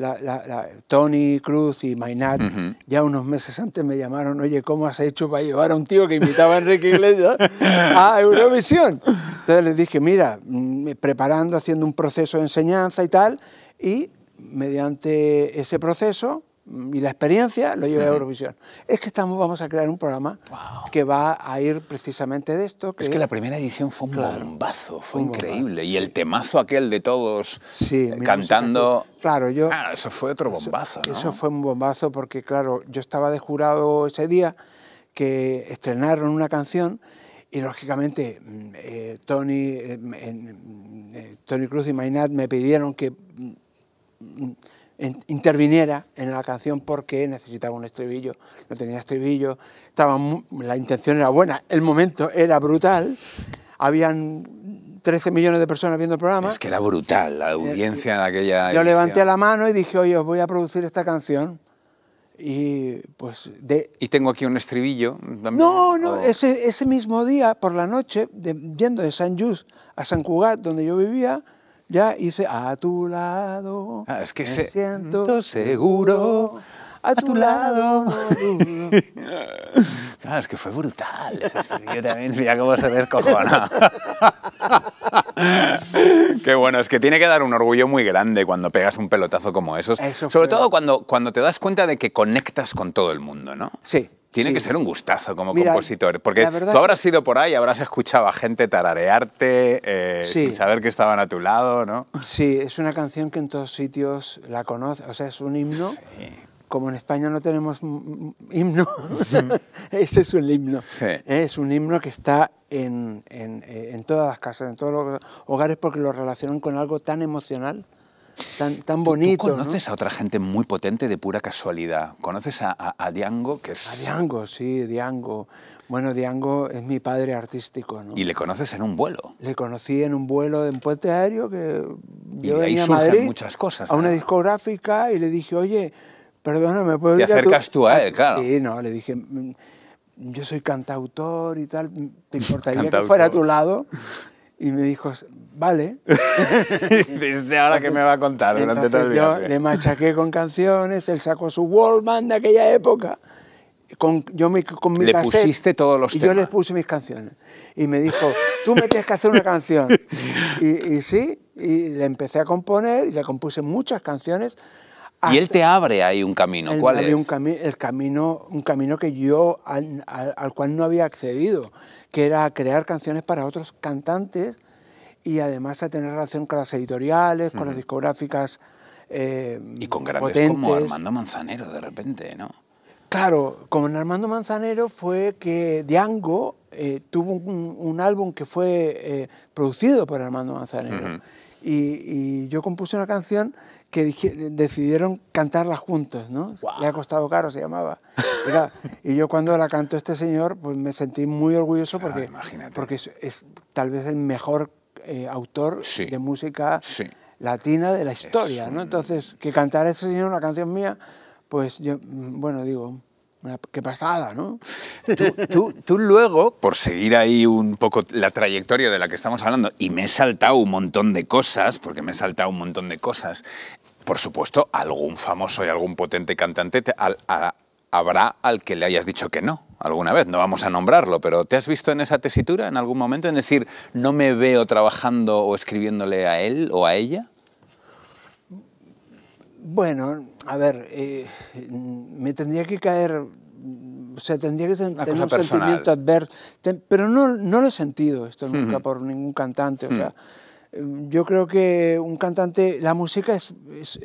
Tony Cruz y Maynard ya unos meses antes me llamaron, oye, ¿cómo has hecho para llevar a un tío que invitaba a Enrique Iglesias a Eurovisión? Entonces les dije, mira, mm, preparando, haciendo un proceso de enseñanza y tal, y mediante ese proceso mm, y la experiencia lo llevé a Eurovisión. Es que estamos, vamos a crear un programa que va a ir precisamente de esto. es que la primera edición fue un bombazo, fue increíble. Y el temazo aquel de todos eh, cantando... Claro, yo... Ah, eso fue otro bombazo, eso, fue un bombazo porque, claro, yo estaba de jurado ese día que estrenaron una canción y lógicamente mm, eh, Tony, eh, Tony Cruz y Maynard me pidieron que mm, interviniera en la canción porque necesitaba un estribillo, no tenía estribillo, estaba la intención era buena, el momento era brutal, habían 13 millones de personas viendo el programa. Es que era brutal la eh, audiencia de aquella... Yo levanté la mano y dije, oye, os voy a producir esta canción. Y pues Y tengo aquí un estribillo. También, no, no, oh. ese, mismo día, por la noche, viendo yendo de San Just a San Cugat, donde yo vivía, ya hice a tu lado. Ah, es que me siento seguro a tu, lado. *laughs* claro, es que fue brutal. Yo también sabía cómo se descojona. *laughs* Qué bueno, es que tiene que dar un orgullo muy grande cuando pegas un pelotazo como esos. Sobre todo cuando, cuando te das cuenta de que conectas con todo el mundo, ¿no? Sí. Tiene que ser un gustazo como compositor, porque tú habrás ido por ahí, habrás escuchado a gente tararearte eh, sin saber que estaban a tu lado, ¿no? Sí, es una canción que en todos sitios la conoces, o sea, es un himno sí como en España no tenemos himno, *laughs* ese es un himno. ¿Eh? Es un himno que está en, en, todas las casas, en todos los hogares, porque lo relacionan con algo tan emocional, tan, tan bonito. ¿Tú, conoces a otra gente muy potente de pura casualidad. ¿Conoces a, Diango? Que es... A Diango, sí, Diango. Bueno, Diango es mi padre artístico. ¿Y le conoces en un vuelo? Le conocí en un vuelo en Puente Aéreo que y venía a Madrid, muchas cosas. A una discográfica y le dije, oye perdóname, ¿puedo Te acercas tú? a ah, él, claro. Sí, no, le dije, mm, yo soy cantautor y tal, ¿te *laughs* importaría que fuera a tu lado? Y me dijo, vale. *laughs* Desde ahora que me va a contar durante todo el día. Yo le machaqué con canciones, él sacó su Wallman de aquella época. Con, yo me, con mi le pusiste todos los y yo les puse mis canciones y me dijo tú me tienes que hacer una canción *laughs* y, y sí y le empecé a componer y le compuse muchas canciones y él te abre ahí un camino. ¿Cuál es? Un el camino, un camino que yo al, cual no había accedido, que era crear canciones para otros cantantes y además a tener relación con las editoriales, con las discográficas. Eh, y con grandes como Armando Manzanero, de repente, ¿no? Claro, con Armando Manzanero fue que Diango eh, tuvo un, álbum que fue eh, producido por Armando Manzanero. y yo compuse una canción que decidieron cantarla juntos, ¿no? Le ha costado caro, se llamaba. Y, yo cuando la cantó este señor, pues me sentí muy orgulloso porque, ah, porque es, tal vez el mejor eh, autor de música latina de la historia, ¿no? Entonces, que cantara este señor una canción mía, pues yo, mm, bueno, digo, qué pasada, ¿no? tú, luego, por seguir ahí un poco la trayectoria de la que estamos hablando, y me he saltado un montón de cosas, porque me he saltado un montón de cosas, por supuesto, algún famoso y algún potente cantante habrá al que le hayas dicho que no alguna vez, no vamos a nombrarlo, pero ¿te has visto en esa tesitura en algún momento? En decir, no me veo trabajando o escribiéndole a él o a ella. Bueno, a ver, eh, me tendría que caer, o sea, tendría que tener un sentimiento adverso, pero no, lo he sentido esto nunca por ningún cantante, o sea Mm, yo creo que un cantante, la música es, es,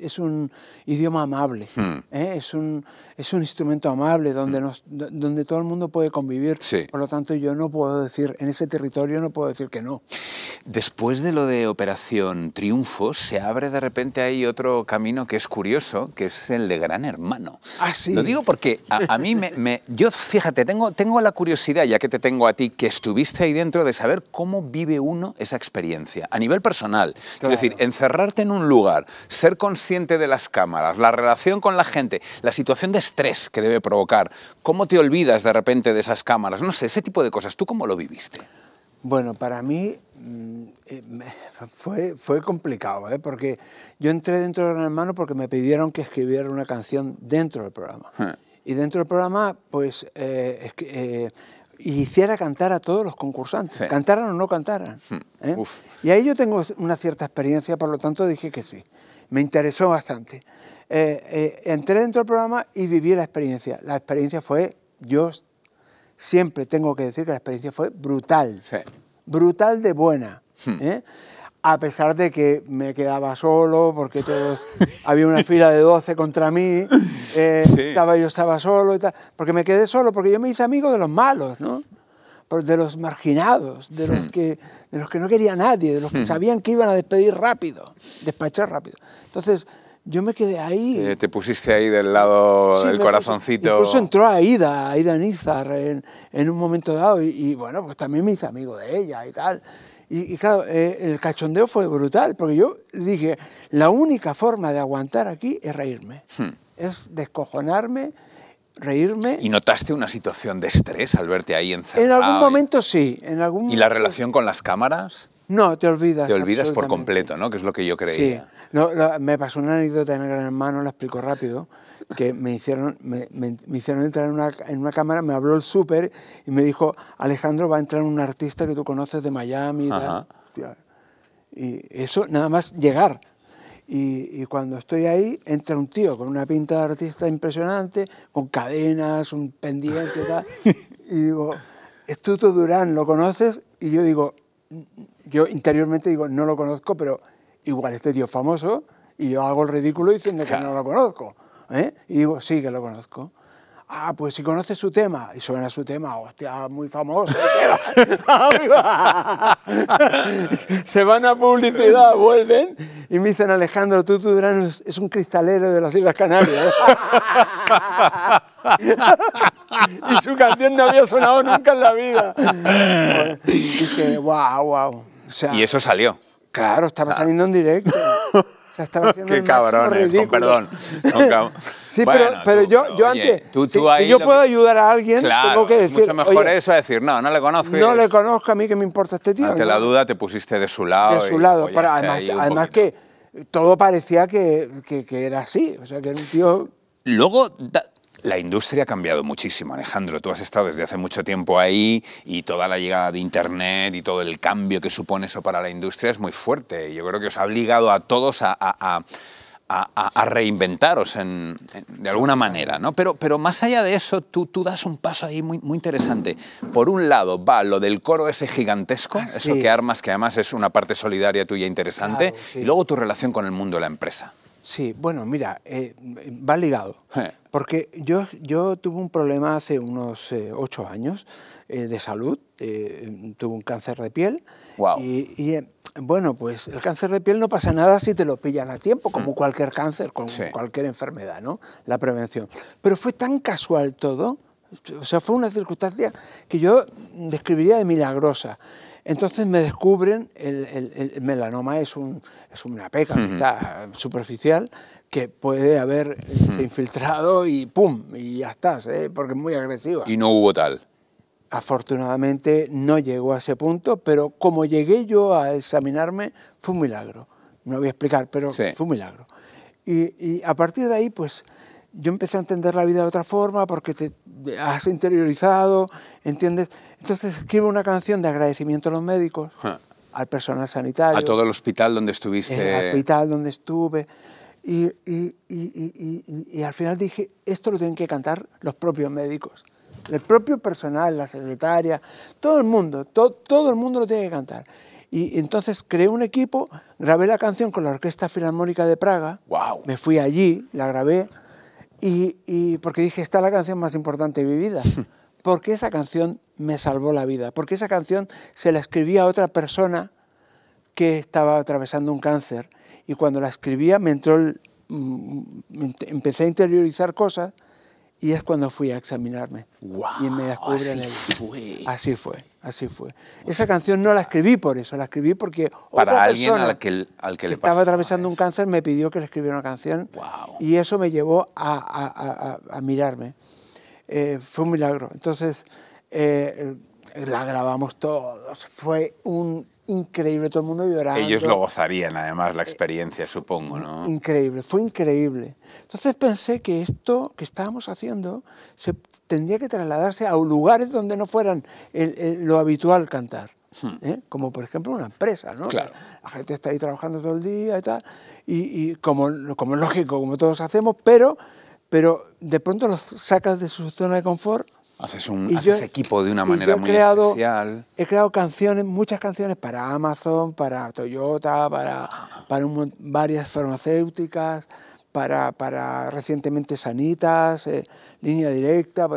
es, un, idioma amable, hmm. ¿eh? es, un, es un instrumento amable donde, hmm. nos, donde todo el mundo puede convivir. Por lo tanto, yo no puedo decir, en ese territorio no puedo decir que no. Después de lo de Operación Triunfo, se abre de repente ahí otro camino que es curioso, que es el de Gran Hermano. Ah, lo digo porque a, mí me, me, Yo, fíjate, tengo, tengo la curiosidad, ya que te tengo a ti, que estuviste ahí dentro, de saber cómo vive uno esa experiencia a nivel personal. Es decir, encerrarte en un lugar, ser consciente de las cámaras, la relación con la gente, la situación de estrés que debe provocar, cómo te olvidas de repente de esas cámaras, no sé, ese tipo de cosas. ¿Tú cómo lo viviste? Bueno, para mí mm, eh, fue, fue complicado, ¿eh? porque yo entré dentro de Gran Hermano porque me pidieron que escribiera una canción dentro del programa. Y dentro del programa, pues, eh, eh, y hiciera cantar a todos los concursantes, cantaran o no cantaran. ¿eh? Y ahí yo tengo una cierta experiencia, por lo tanto dije que sí. Me interesó bastante. Eh, eh, entré dentro del programa y viví la experiencia. La experiencia fue, yo siempre tengo que decir que la experiencia fue brutal. Brutal de buena. Hmm a pesar de que me quedaba solo, porque todos, había una fila de 12 contra mí, eh, estaba, yo estaba solo y tal, porque me quedé solo, porque yo me hice amigo de los malos, ¿no? de los marginados, de los, hmm. que, de los que no quería nadie, de los que hmm. sabían que iban a despedir rápido, despachar rápido. Entonces, yo me quedé ahí. Eh, te pusiste ahí del lado del corazoncito. Puse, incluso entró Aida, Aida Nizar, en, en un momento dado, y, y, bueno, pues también me hice amigo de ella y tal. Y, claro, eh, el cachondeo fue brutal, porque yo dije, la única forma de aguantar aquí es reírme, hmm. es descojonarme, reírme. ¿Y notaste una situación de estrés al verte ahí encerrado? En algún momento sí. En algún ¿Y la relación con las cámaras? No, te olvidas. Te olvidas por completo, ¿no? Que es lo que yo creía. Sí. No, me pasó una anécdota en el Gran Hermano, la explico rápido que me hicieron, me, hicieron entrar en una, en una, cámara, me habló el súper y me dijo, Alejandro, va a entrar un artista que tú conoces de Miami. Y eso nada más llegar. Y, y, cuando estoy ahí, entra un tío con una pinta de artista impresionante, con cadenas, un pendiente y tal. *laughs* y digo, Estuto Durán, ¿lo conoces? Y yo digo, yo interiormente digo, no lo conozco, pero igual este tío es famoso y yo hago el ridículo diciendo que no lo conozco. ¿eh? Y digo, sí, que lo conozco. Ah, pues si conoces su tema, y suena su tema, hostia, muy famoso. *laughs* *laughs* Se van a publicidad, vuelven y me dicen, Alejandro, tú, tú es un cristalero de las Islas Canarias. *laughs* y su canción no había sonado nunca en la vida. y dije, wow, wow. y eso salió. Claro, estaba saliendo en directo. *laughs* Qué cabrón cabrones, con perdón. *laughs* sí, pero, pero yo, yo antes, si, yo puedo ayudar a alguien, tengo que decir... mucho mejor oye, eso decir, no, no le conozco. No le conozco, a mí que me importa este tío. Ante la duda te pusiste de su lado. De su lado, además, que todo parecía que, que, era así, o sea, que era un tío... Luego, la industria ha cambiado muchísimo, Alejandro. Tú has estado desde hace mucho tiempo ahí y toda la llegada de Internet y todo el cambio que supone eso para la industria es muy fuerte. Yo creo que os ha obligado a todos a, reinventaros de alguna manera. ¿no? Pero, pero más allá de eso, tú, das un paso ahí muy, interesante. Por un lado va lo del coro ese gigantesco, ah, eso que armas, que además es una parte solidaria tuya interesante, y luego tu relación con el mundo de la empresa. Sí, bueno, mira, eh, va ligado. Porque yo, yo tuve un problema hace unos eh, ocho años eh, de salud, tuve un cáncer de piel. Y, bueno, pues el cáncer de piel no pasa nada si te lo pillan a tiempo, mm. como cualquier cáncer, con cualquier enfermedad, ¿no? La prevención. Pero fue tan casual todo, o sea, fue una circunstancia que yo describiría de milagrosa. Entonces me descubren, el, melanoma es, una peca que está superficial que puede haberse eh, infiltrado y ¡pum! Y ya estás, porque es muy agresiva. Y no hubo tal. Afortunadamente no llegó a ese punto, pero como llegué yo a examinarme, fue un milagro. No voy a explicar, pero fue un milagro. Y, y, a partir de ahí, pues yo empecé a entender la vida de otra forma, porque te, has interiorizado, ¿entiendes? Entonces escribo una canción de agradecimiento a los médicos, al personal sanitario. A todo el hospital donde estuviste. Eh, al hospital donde estuve. Y, y, y, y, al final dije, esto lo tienen que cantar los propios médicos, el propio personal, la secretaria, todo el mundo, todo el mundo lo tiene que cantar. Y entonces creé un equipo, grabé la canción con la Orquesta Filarmónica de Praga, wow. me fui allí, la grabé, y, porque dije, esta es la canción más importante de mi vida. *laughs* Porque esa canción me salvó la vida. Porque esa canción se la escribía a otra persona que estaba atravesando un cáncer. Y cuando la escribía me entró mm, mm, empecé a interiorizar cosas y es cuando fui a examinarme. y me descubren así fue. Así fue, así fue. Esa canción no la escribí por eso, la escribí porque Para alguien al que, al que, estaba atravesando un cáncer me pidió que le escribiera una canción. Y eso me llevó a, a, mirarme. Eh, fue un milagro. Entonces, eh, la grabamos todos. Fue un increíble, todo el mundo llorando. Ellos lo gozarían además la experiencia, eh, supongo, ¿no? Increíble, fue increíble. Entonces pensé que esto que estábamos haciendo se tendría que trasladarse a lugares donde no fueran lo habitual cantar. Hmm. ¿eh? como por ejemplo una empresa, ¿no? La gente está ahí trabajando todo el día y tal, y, y como, como lógico, como todos hacemos, pero, pero de pronto los sacas de su zona de confort Haces, un, equipo de una manera muy especial. He creado canciones, muchas canciones para Amazon, para Toyota, para, para un, varias farmacéuticas, para, recientemente Sanitas, eh, Línea Directa,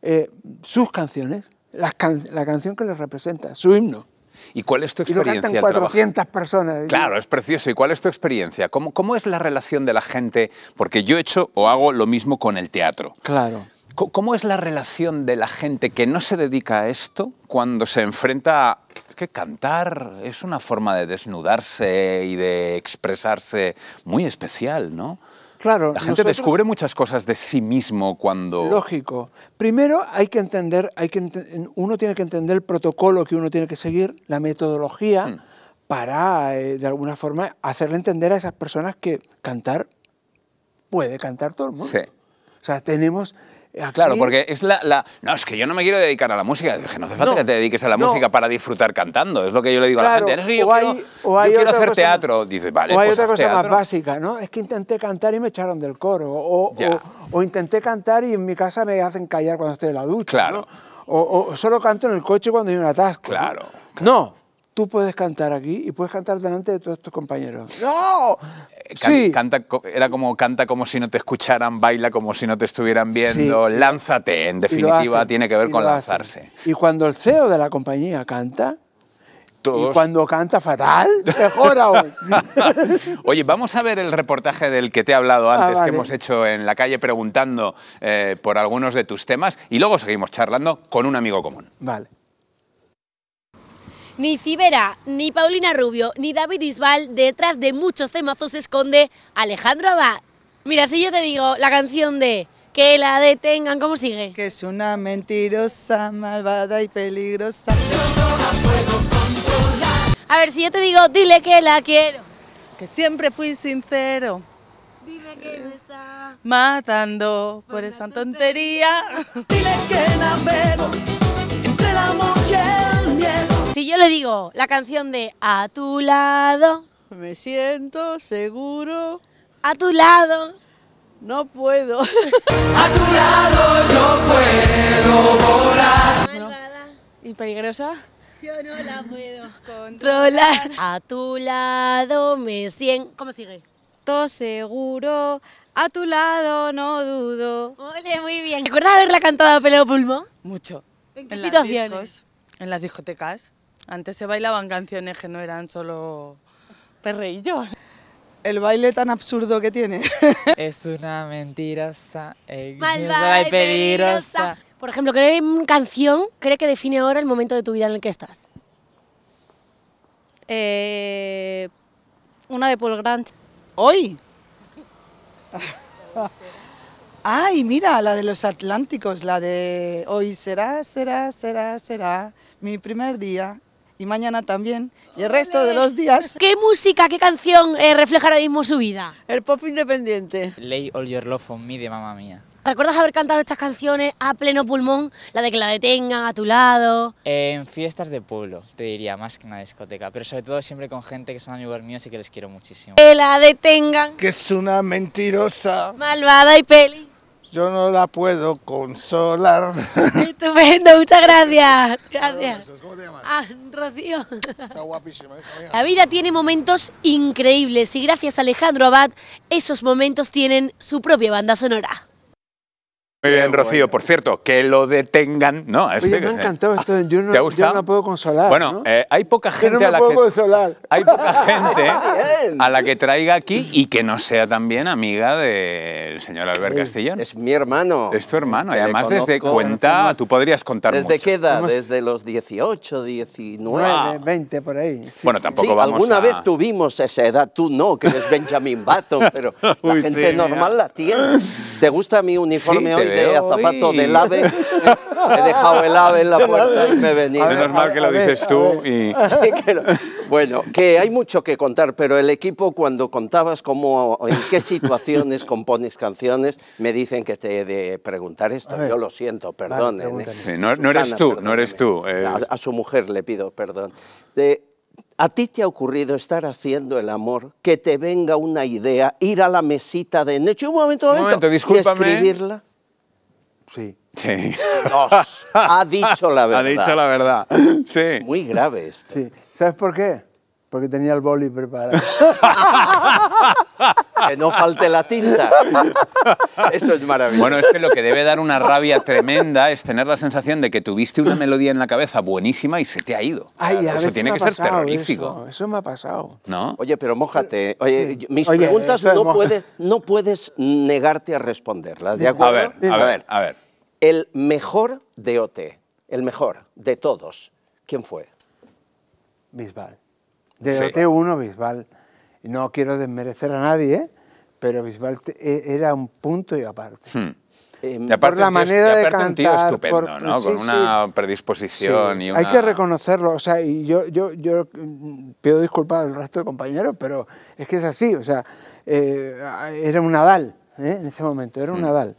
eh, sus canciones, la canción que les representa, su himno. ¿Y cuál es tu experiencia? Y lo 400 personas. ¿eh? Claro, es precioso. ¿Y cuál es tu experiencia? ¿Cómo, ¿Cómo es la relación de la gente? Porque yo he hecho o hago lo mismo con el teatro. Claro. ¿Cómo es la relación de la gente que no se dedica a esto cuando se enfrenta a... que cantar es una forma de desnudarse y de expresarse muy especial, ¿no? Claro. La gente descubre muchas cosas de sí mismo cuando... Lógico. Primero hay que entender, hay que uno tiene que entender el protocolo que uno tiene que seguir, la metodología, hmm. para, eh, de alguna forma, hacerle entender a esas personas que cantar puede cantar todo el mundo. O sea, tenemos Ah, claro, porque es la, la, No, es que yo no me quiero dedicar a la música. que no hace falta que te dediques a la música para disfrutar cantando. Es lo que yo le digo a la gente. yo, quiero, hacer teatro. o hay pues otra cosa más básica, ¿no? Es que intenté cantar y me echaron del coro. O, intenté cantar y en mi casa me hacen callar cuando estoy en la ducha. Claro. O, solo canto en el coche cuando hay un atasco. Claro. ¿no? no tú puedes cantar aquí y puedes cantar delante de todos tus compañeros. Eh, ¡No! sí. canta, era como canta como si no te escucharan, baila como si no te estuvieran viendo, lánzate, en definitiva, tiene que ver con lanzarse. Y cuando el CEO de la compañía canta, todos. Y cuando canta fatal, mejor aún. *laughs* Oye, vamos a ver el reportaje del que te he hablado ah, antes, que hemos hecho en la calle preguntando eh, por algunos de tus temas y luego seguimos charlando con un amigo común. Vale. Ni Cibera, ni Paulina Rubio, ni David Bisbal, detrás de muchos temazos se esconde Alejandro Abad. Mira, si yo te digo la canción de Que la detengan, ¿cómo sigue? Que es una mentirosa, malvada y peligrosa. A ver, si yo te digo, dile que la quiero. Que siempre fui sincero. Dime que me está matando por, esa tontería. Dile que la veo entre la mujer. Si yo le digo la canción de A tu lado. Me siento seguro. A tu lado. No puedo. *laughs* a tu lado yo puedo volar. ¿Y peligrosa? Yo no la puedo *laughs* controlar. A tu lado me siento... ¿Cómo sigue? Todo seguro, a tu lado no dudo. muy bien. ¿Recuerdas haberla cantado a pelo pulmón? Mucho. ¿En qué situaciones? en las discotecas. Antes se bailaban canciones que no eran solo yo. El baile tan absurdo que tiene. *laughs* es una mentirosa, malvada y peligrosa. Por ejemplo, ¿qué canción cree que define ahora el momento de tu vida en el que estás? Eh, una de Paul Grant. ¿Hoy? *laughs* Ay, mira, la de los Atlánticos, la de hoy será, será, será, será mi primer día y mañana también y el resto de los días. *laughs* ¿Qué música, qué canción eh, refleja ahora mismo su vida? El pop independiente. Lay All Your Love on Me de mamá mía. ¿Recuerdas haber cantado estas canciones a pleno pulmón? La de que la detengan a tu lado. En fiestas de pueblo, te diría, más que en una discoteca, pero sobre todo siempre con gente que son amigos míos y que les quiero muchísimo. Que la detengan. Que es una mentirosa. Malvada y peli yo no la puedo consolar. Estupendo, *laughs* muchas gracias. Gracias. ¿Cómo te llamas? Ah, Rocío. Está guapísima. ¿eh? La vida tiene momentos increíbles y gracias a Alejandro Abad, esos momentos tienen su propia banda sonora. Muy bien, Rocío. Por cierto, que lo detengan, ¿no? Este, me ha encantado esto. Yo no, ¿te puedo consolar. Bueno, eh, hay poca gente a la que. Hay poca gente a la que traiga aquí y que no sea también amiga del señor Albert Castellón. Es mi hermano. Es tu hermano. Y además, desde cuenta, tú podrías contar ¿Desde qué edad? Desde los 18, 19. 20, por ahí. Bueno, tampoco sí, vamos Alguna vez tuvimos esa edad, tú no, que eres Benjamin Button, pero *laughs* la gente normal la tiene. ¿Te gusta mi uniforme hoy? de azafato del AVE. He dejado el AVE en la *laughs* puerta y me he venido. Menos mal que lo dices tú. Y... *laughs* Bueno, que hay mucho que contar, pero el equipo cuando contabas cómo, en qué situaciones *laughs* compones canciones, me dicen que te he de preguntar esto. Yo lo siento, perdón ¿eh? no, eres tú, no eres tú. Eh. A, su mujer le pido perdón. De, ¿A ti te ha ocurrido estar haciendo el amor, que te venga una idea, ir a la mesita de noche, un momento, un momento, un y escribirla? Sí. Sí. ha dicho la verdad. *laughs* Ha dicho la verdad. *laughs* Sí. Es muy grave esto. Sí. ¿Sabes por qué? porque tenía el boli preparado. *laughs* que no falte la tinta. Eso es maravilloso. Bueno, es que lo que debe dar una rabia tremenda es tener la sensación de que tuviste una melodía en la cabeza buenísima y se te ha ido. eso tiene que ser terrorífico. Eso, me ha pasado. ¿No? Oye, pero mójate. Oye, mis preguntas no, puedes, negarte a responderlas, A ver, a ver, a ver. El mejor de OT, el mejor de todos, ¿quién fue? Bisbal. De uno 1 Bisbal. No quiero desmerecer a nadie, ¿eh? pero Bisbal e, era un punto y aparte. Hmm. Eh, por la manera de cantar, un estupendo, Con una predisposición Hay que reconocerlo, o sea, y yo, yo, yo mm, pido disculpas al resto de compañeros, pero es que es así, o sea, eh, era un Nadal. ¿eh? en ese momento, era un mm, Nadal.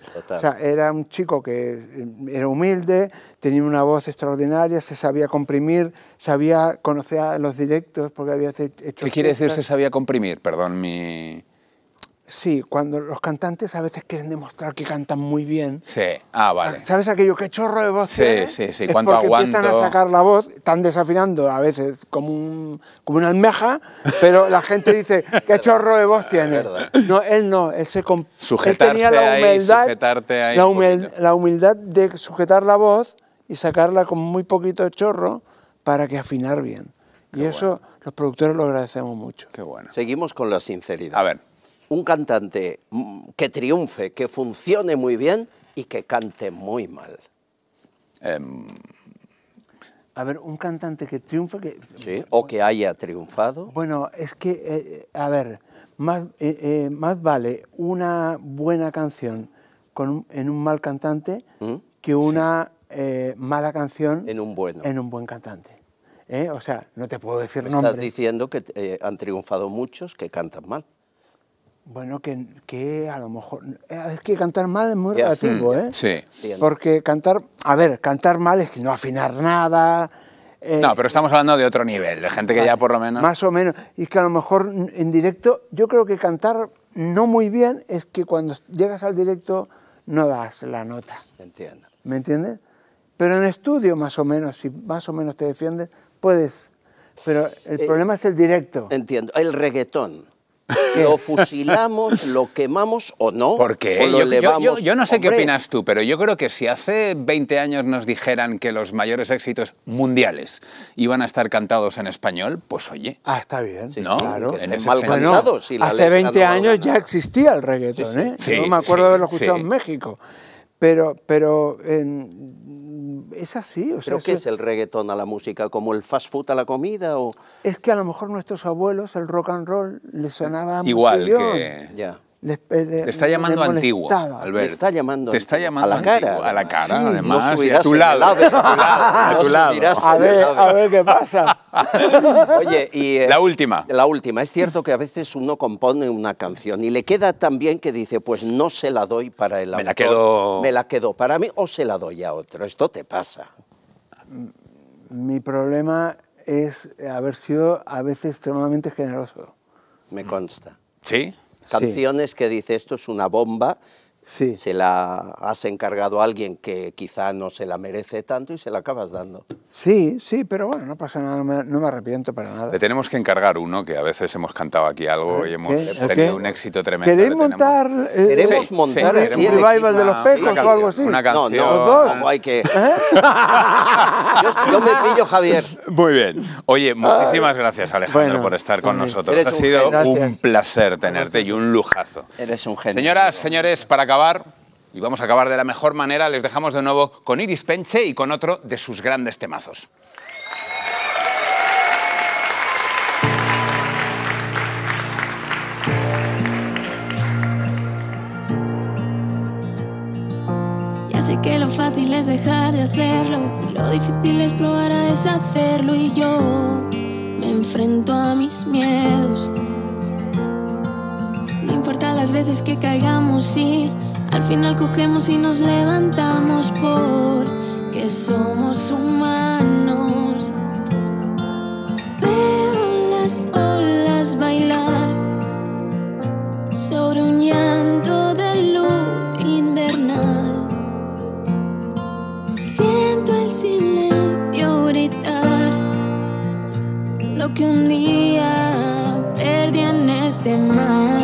era un chico que eh, era humilde, tenía una voz extraordinaria, se sabía comprimir, sabía conocer los directos porque había hecho... ¿Qué quiere decir se sabía comprimir? Perdón mi... Sí, cuando los cantantes a veces quieren demostrar que cantan muy bien. Sí, ah, vale. Ah, ¿Sabes aquello que chorro de voz? Sí, sí, sí, cuánto porque empiezan a sacar la voz, están desafinando a veces como, un, como una almeja, pero la gente dice, *laughs* qué chorro de voz tiene. No, él no, él se... Sujetarse él tenía la humildad, la, humildad de sujetar la voz y sacarla con muy poquito chorro para que afinar bien. y eso los productores lo agradecemos mucho. Qué bueno. Seguimos con la sinceridad. A ver un cantante mm, que triunfe, que funcione muy bien y que cante muy mal? Em, a ver, un cantante que triunfe... Que... o que haya triunfado. Bueno, es que, eh, eh, a ver, más, eh, más vale una buena canción en un mal cantante ¿Mm? que una mala canción en un, en un buen cantante. O sea, no te puedo decir nombres. Estás diciendo que han triunfado muchos que cantan mal. Bueno, que, que, a lo mejor... Es eh, que cantar mal es muy relativo, mm. ¿eh? Sí. Porque cantar... A ver, cantar mal es que no afinar nada... Eh, no, pero estamos hablando de otro nivel, de gente que ya por lo menos... Más o menos. Y que a lo mejor en directo... Yo creo que cantar no muy bien es que cuando llegas al directo no das la nota. Entiendo. ¿Me entiendes? Pero en estudio, más o menos, si más o menos te defiendes, puedes... Pero el eh, problema es el directo. Entiendo. El reggaetón que o fusilamos, lo quemamos o no? Porque o yo, elevamos, yo, no sé qué opinas tú, pero yo creo que si hace 20 años nos dijeran que los mayores éxitos mundiales iban a estar cantados en español, pues oye. Ah, está bien. En hace 20 años ya existía el reggaetón, no ¿eh? me acuerdo de haberlo escuchado en México. Pero, pero en, es así. O sea, ¿Pero qué es el reggaetón a la música? ¿Como el fast food a la comida? O... Es que a lo mejor nuestros abuelos el rock and roll les sonaba Igual que... Ya te está llamando antiguo, Te está llamando, a la cara. a además, a tu lado. a, tu *laughs* lado a, ver, qué pasa. *laughs* Oye, eh, la última. La última. Es cierto que a veces uno compone una canción y le queda tan bien que dice, pues no se la doy para el autor. Me la quedo... Me la quedo para mí o se la doy a otro. Esto te pasa. Mi problema es haber sido a veces extremadamente generoso. Me consta. ¿Sí? Canciones que dice, esto es una bomba, se la has encargado a alguien que quizá no se la merece tanto y se la acabas dando. Sí, sí, pero bueno, no pasa nada, no me, arrepiento para nada. Le tenemos que encargar uno, que a veces hemos cantado aquí algo ¿Eh? y hemos tenido un éxito tremendo. ¿Queréis eh, montar, ¿Queremos montar aquí el revival de los pecos o algo así? Una canción. No, dos. hay que... ¿Eh? *laughs* yo, me pillo, Javier. Muy bien. Oye, muchísimas gracias, Alejandro, por estar con nosotros. Ha sido un placer tenerte y un lujazo. Eres un genio. Señoras, señores, para acabar y vamos a acabar de la mejor manera, les dejamos de nuevo con Iris Penche y con otro de sus grandes temazos. Ya sé que lo fácil es dejar de hacerlo, lo difícil es probar a deshacerlo y yo me enfrento a mis miedos importa las veces que caigamos, y Al final cogemos y nos levantamos porque somos humanos. Veo las olas bailar sobre un llanto de luz invernal. Siento el silencio gritar lo que un día perdí en este mar.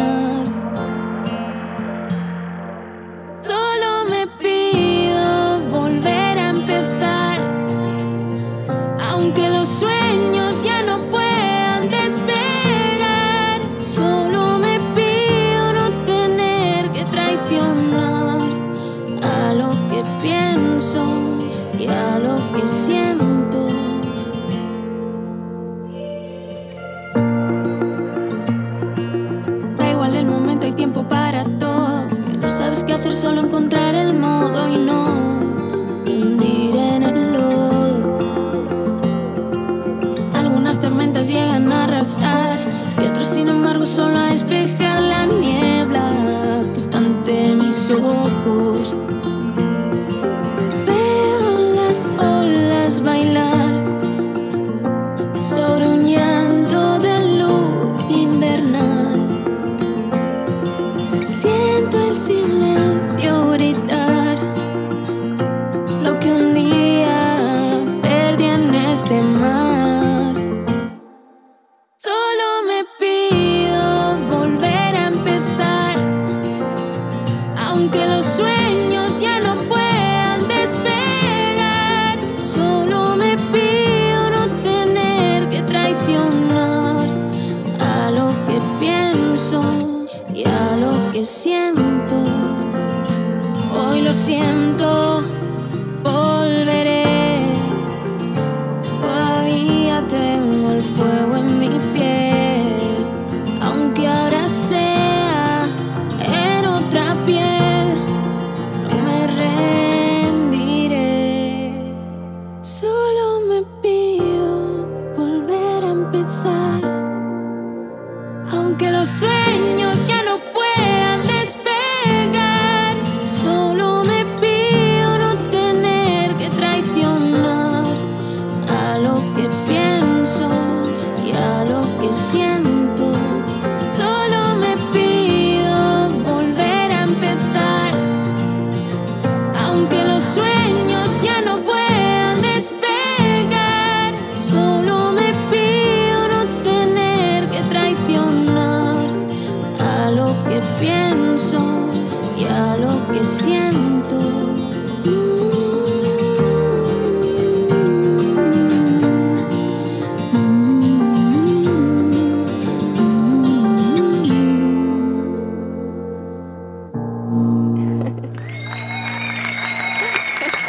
el mundo. siento, volveré. Todavía tengo el fuego en mi piel, aunque ahora sea en otra piel, no me rendiré. Solo me pido volver a empezar, aunque los sueños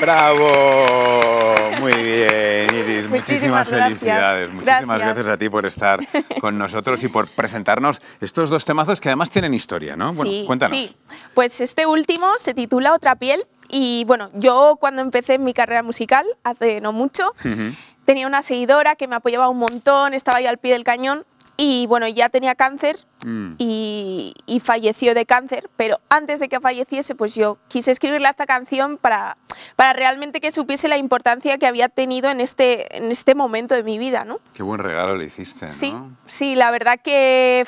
¡Bravo! Muy bien, Iris. Muchísimas, felicidades. Muchísimas gracias. a ti por estar *laughs* con nosotros y por presentarnos estos dos temazos que además tienen historia, ¿no? bueno, cuéntanos. Sí, pues este último se titula Otra piel y bueno, yo cuando empecé mi carrera musical, hace no mucho, tenía una seguidora que me apoyaba un montón, estaba ahí al pie del cañón y bueno, ya tenía cáncer mm. y, falleció de cáncer, pero antes de que falleciese, pues yo quise escribirle esta canción para, para realmente que supiese la importancia que había tenido en este, en este momento de mi vida, ¿no? Qué buen regalo le hiciste, Sí, sí, la verdad que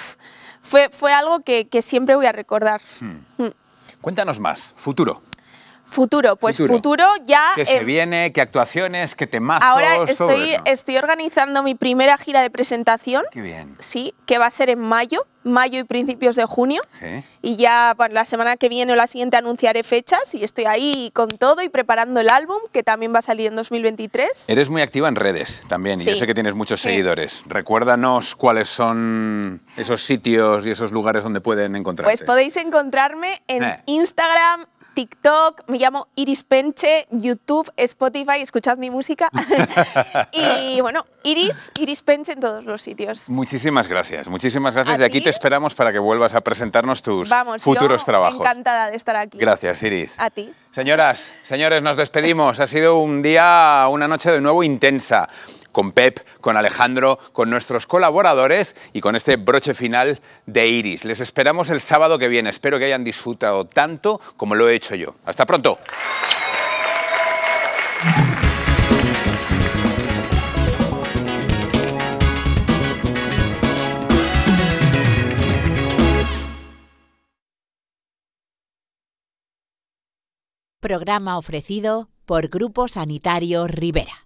fue, fue algo que, siempre voy a recordar. Hmm. Hmm. Cuéntanos más, futuro. Futuro, pues futuro, ya. Que se viene, qué actuaciones, qué temazos. Ahora estoy, estoy organizando mi primera gira de presentación. Qué bien. Sí, que va a ser en mayo, mayo y principios de junio. Sí. Y ya la semana que viene o la siguiente anunciaré fechas y estoy ahí con todo y preparando el álbum que también va a salir en 2023. Eres muy activa en redes también y yo sé que tienes muchos seguidores. Recuérdanos cuáles son esos sitios y esos lugares donde pueden encontrarte. Pues podéis encontrarme en eh. Instagram, TikTok, me llamo Iris Penche, YouTube, Spotify, escuchad mi música. *laughs* y bueno, Iris, Iris Penche en todos los sitios. Muchísimas gracias, muchísimas gracias. y aquí te esperamos para que vuelvas a presentarnos tus Vamos, futuros yo trabajos. Encantada de estar aquí. Gracias, Iris. A ti. Señoras, señores, nos despedimos. Ha sido un día, una noche de nuevo intensa con Pep, con Alejandro, con nuestros colaboradores y con este broche final de Iris. Les esperamos el sábado que viene. Espero que hayan disfrutado tanto como lo he hecho yo. Hasta pronto. Programa ofrecido por Grupo Sanitario Rivera.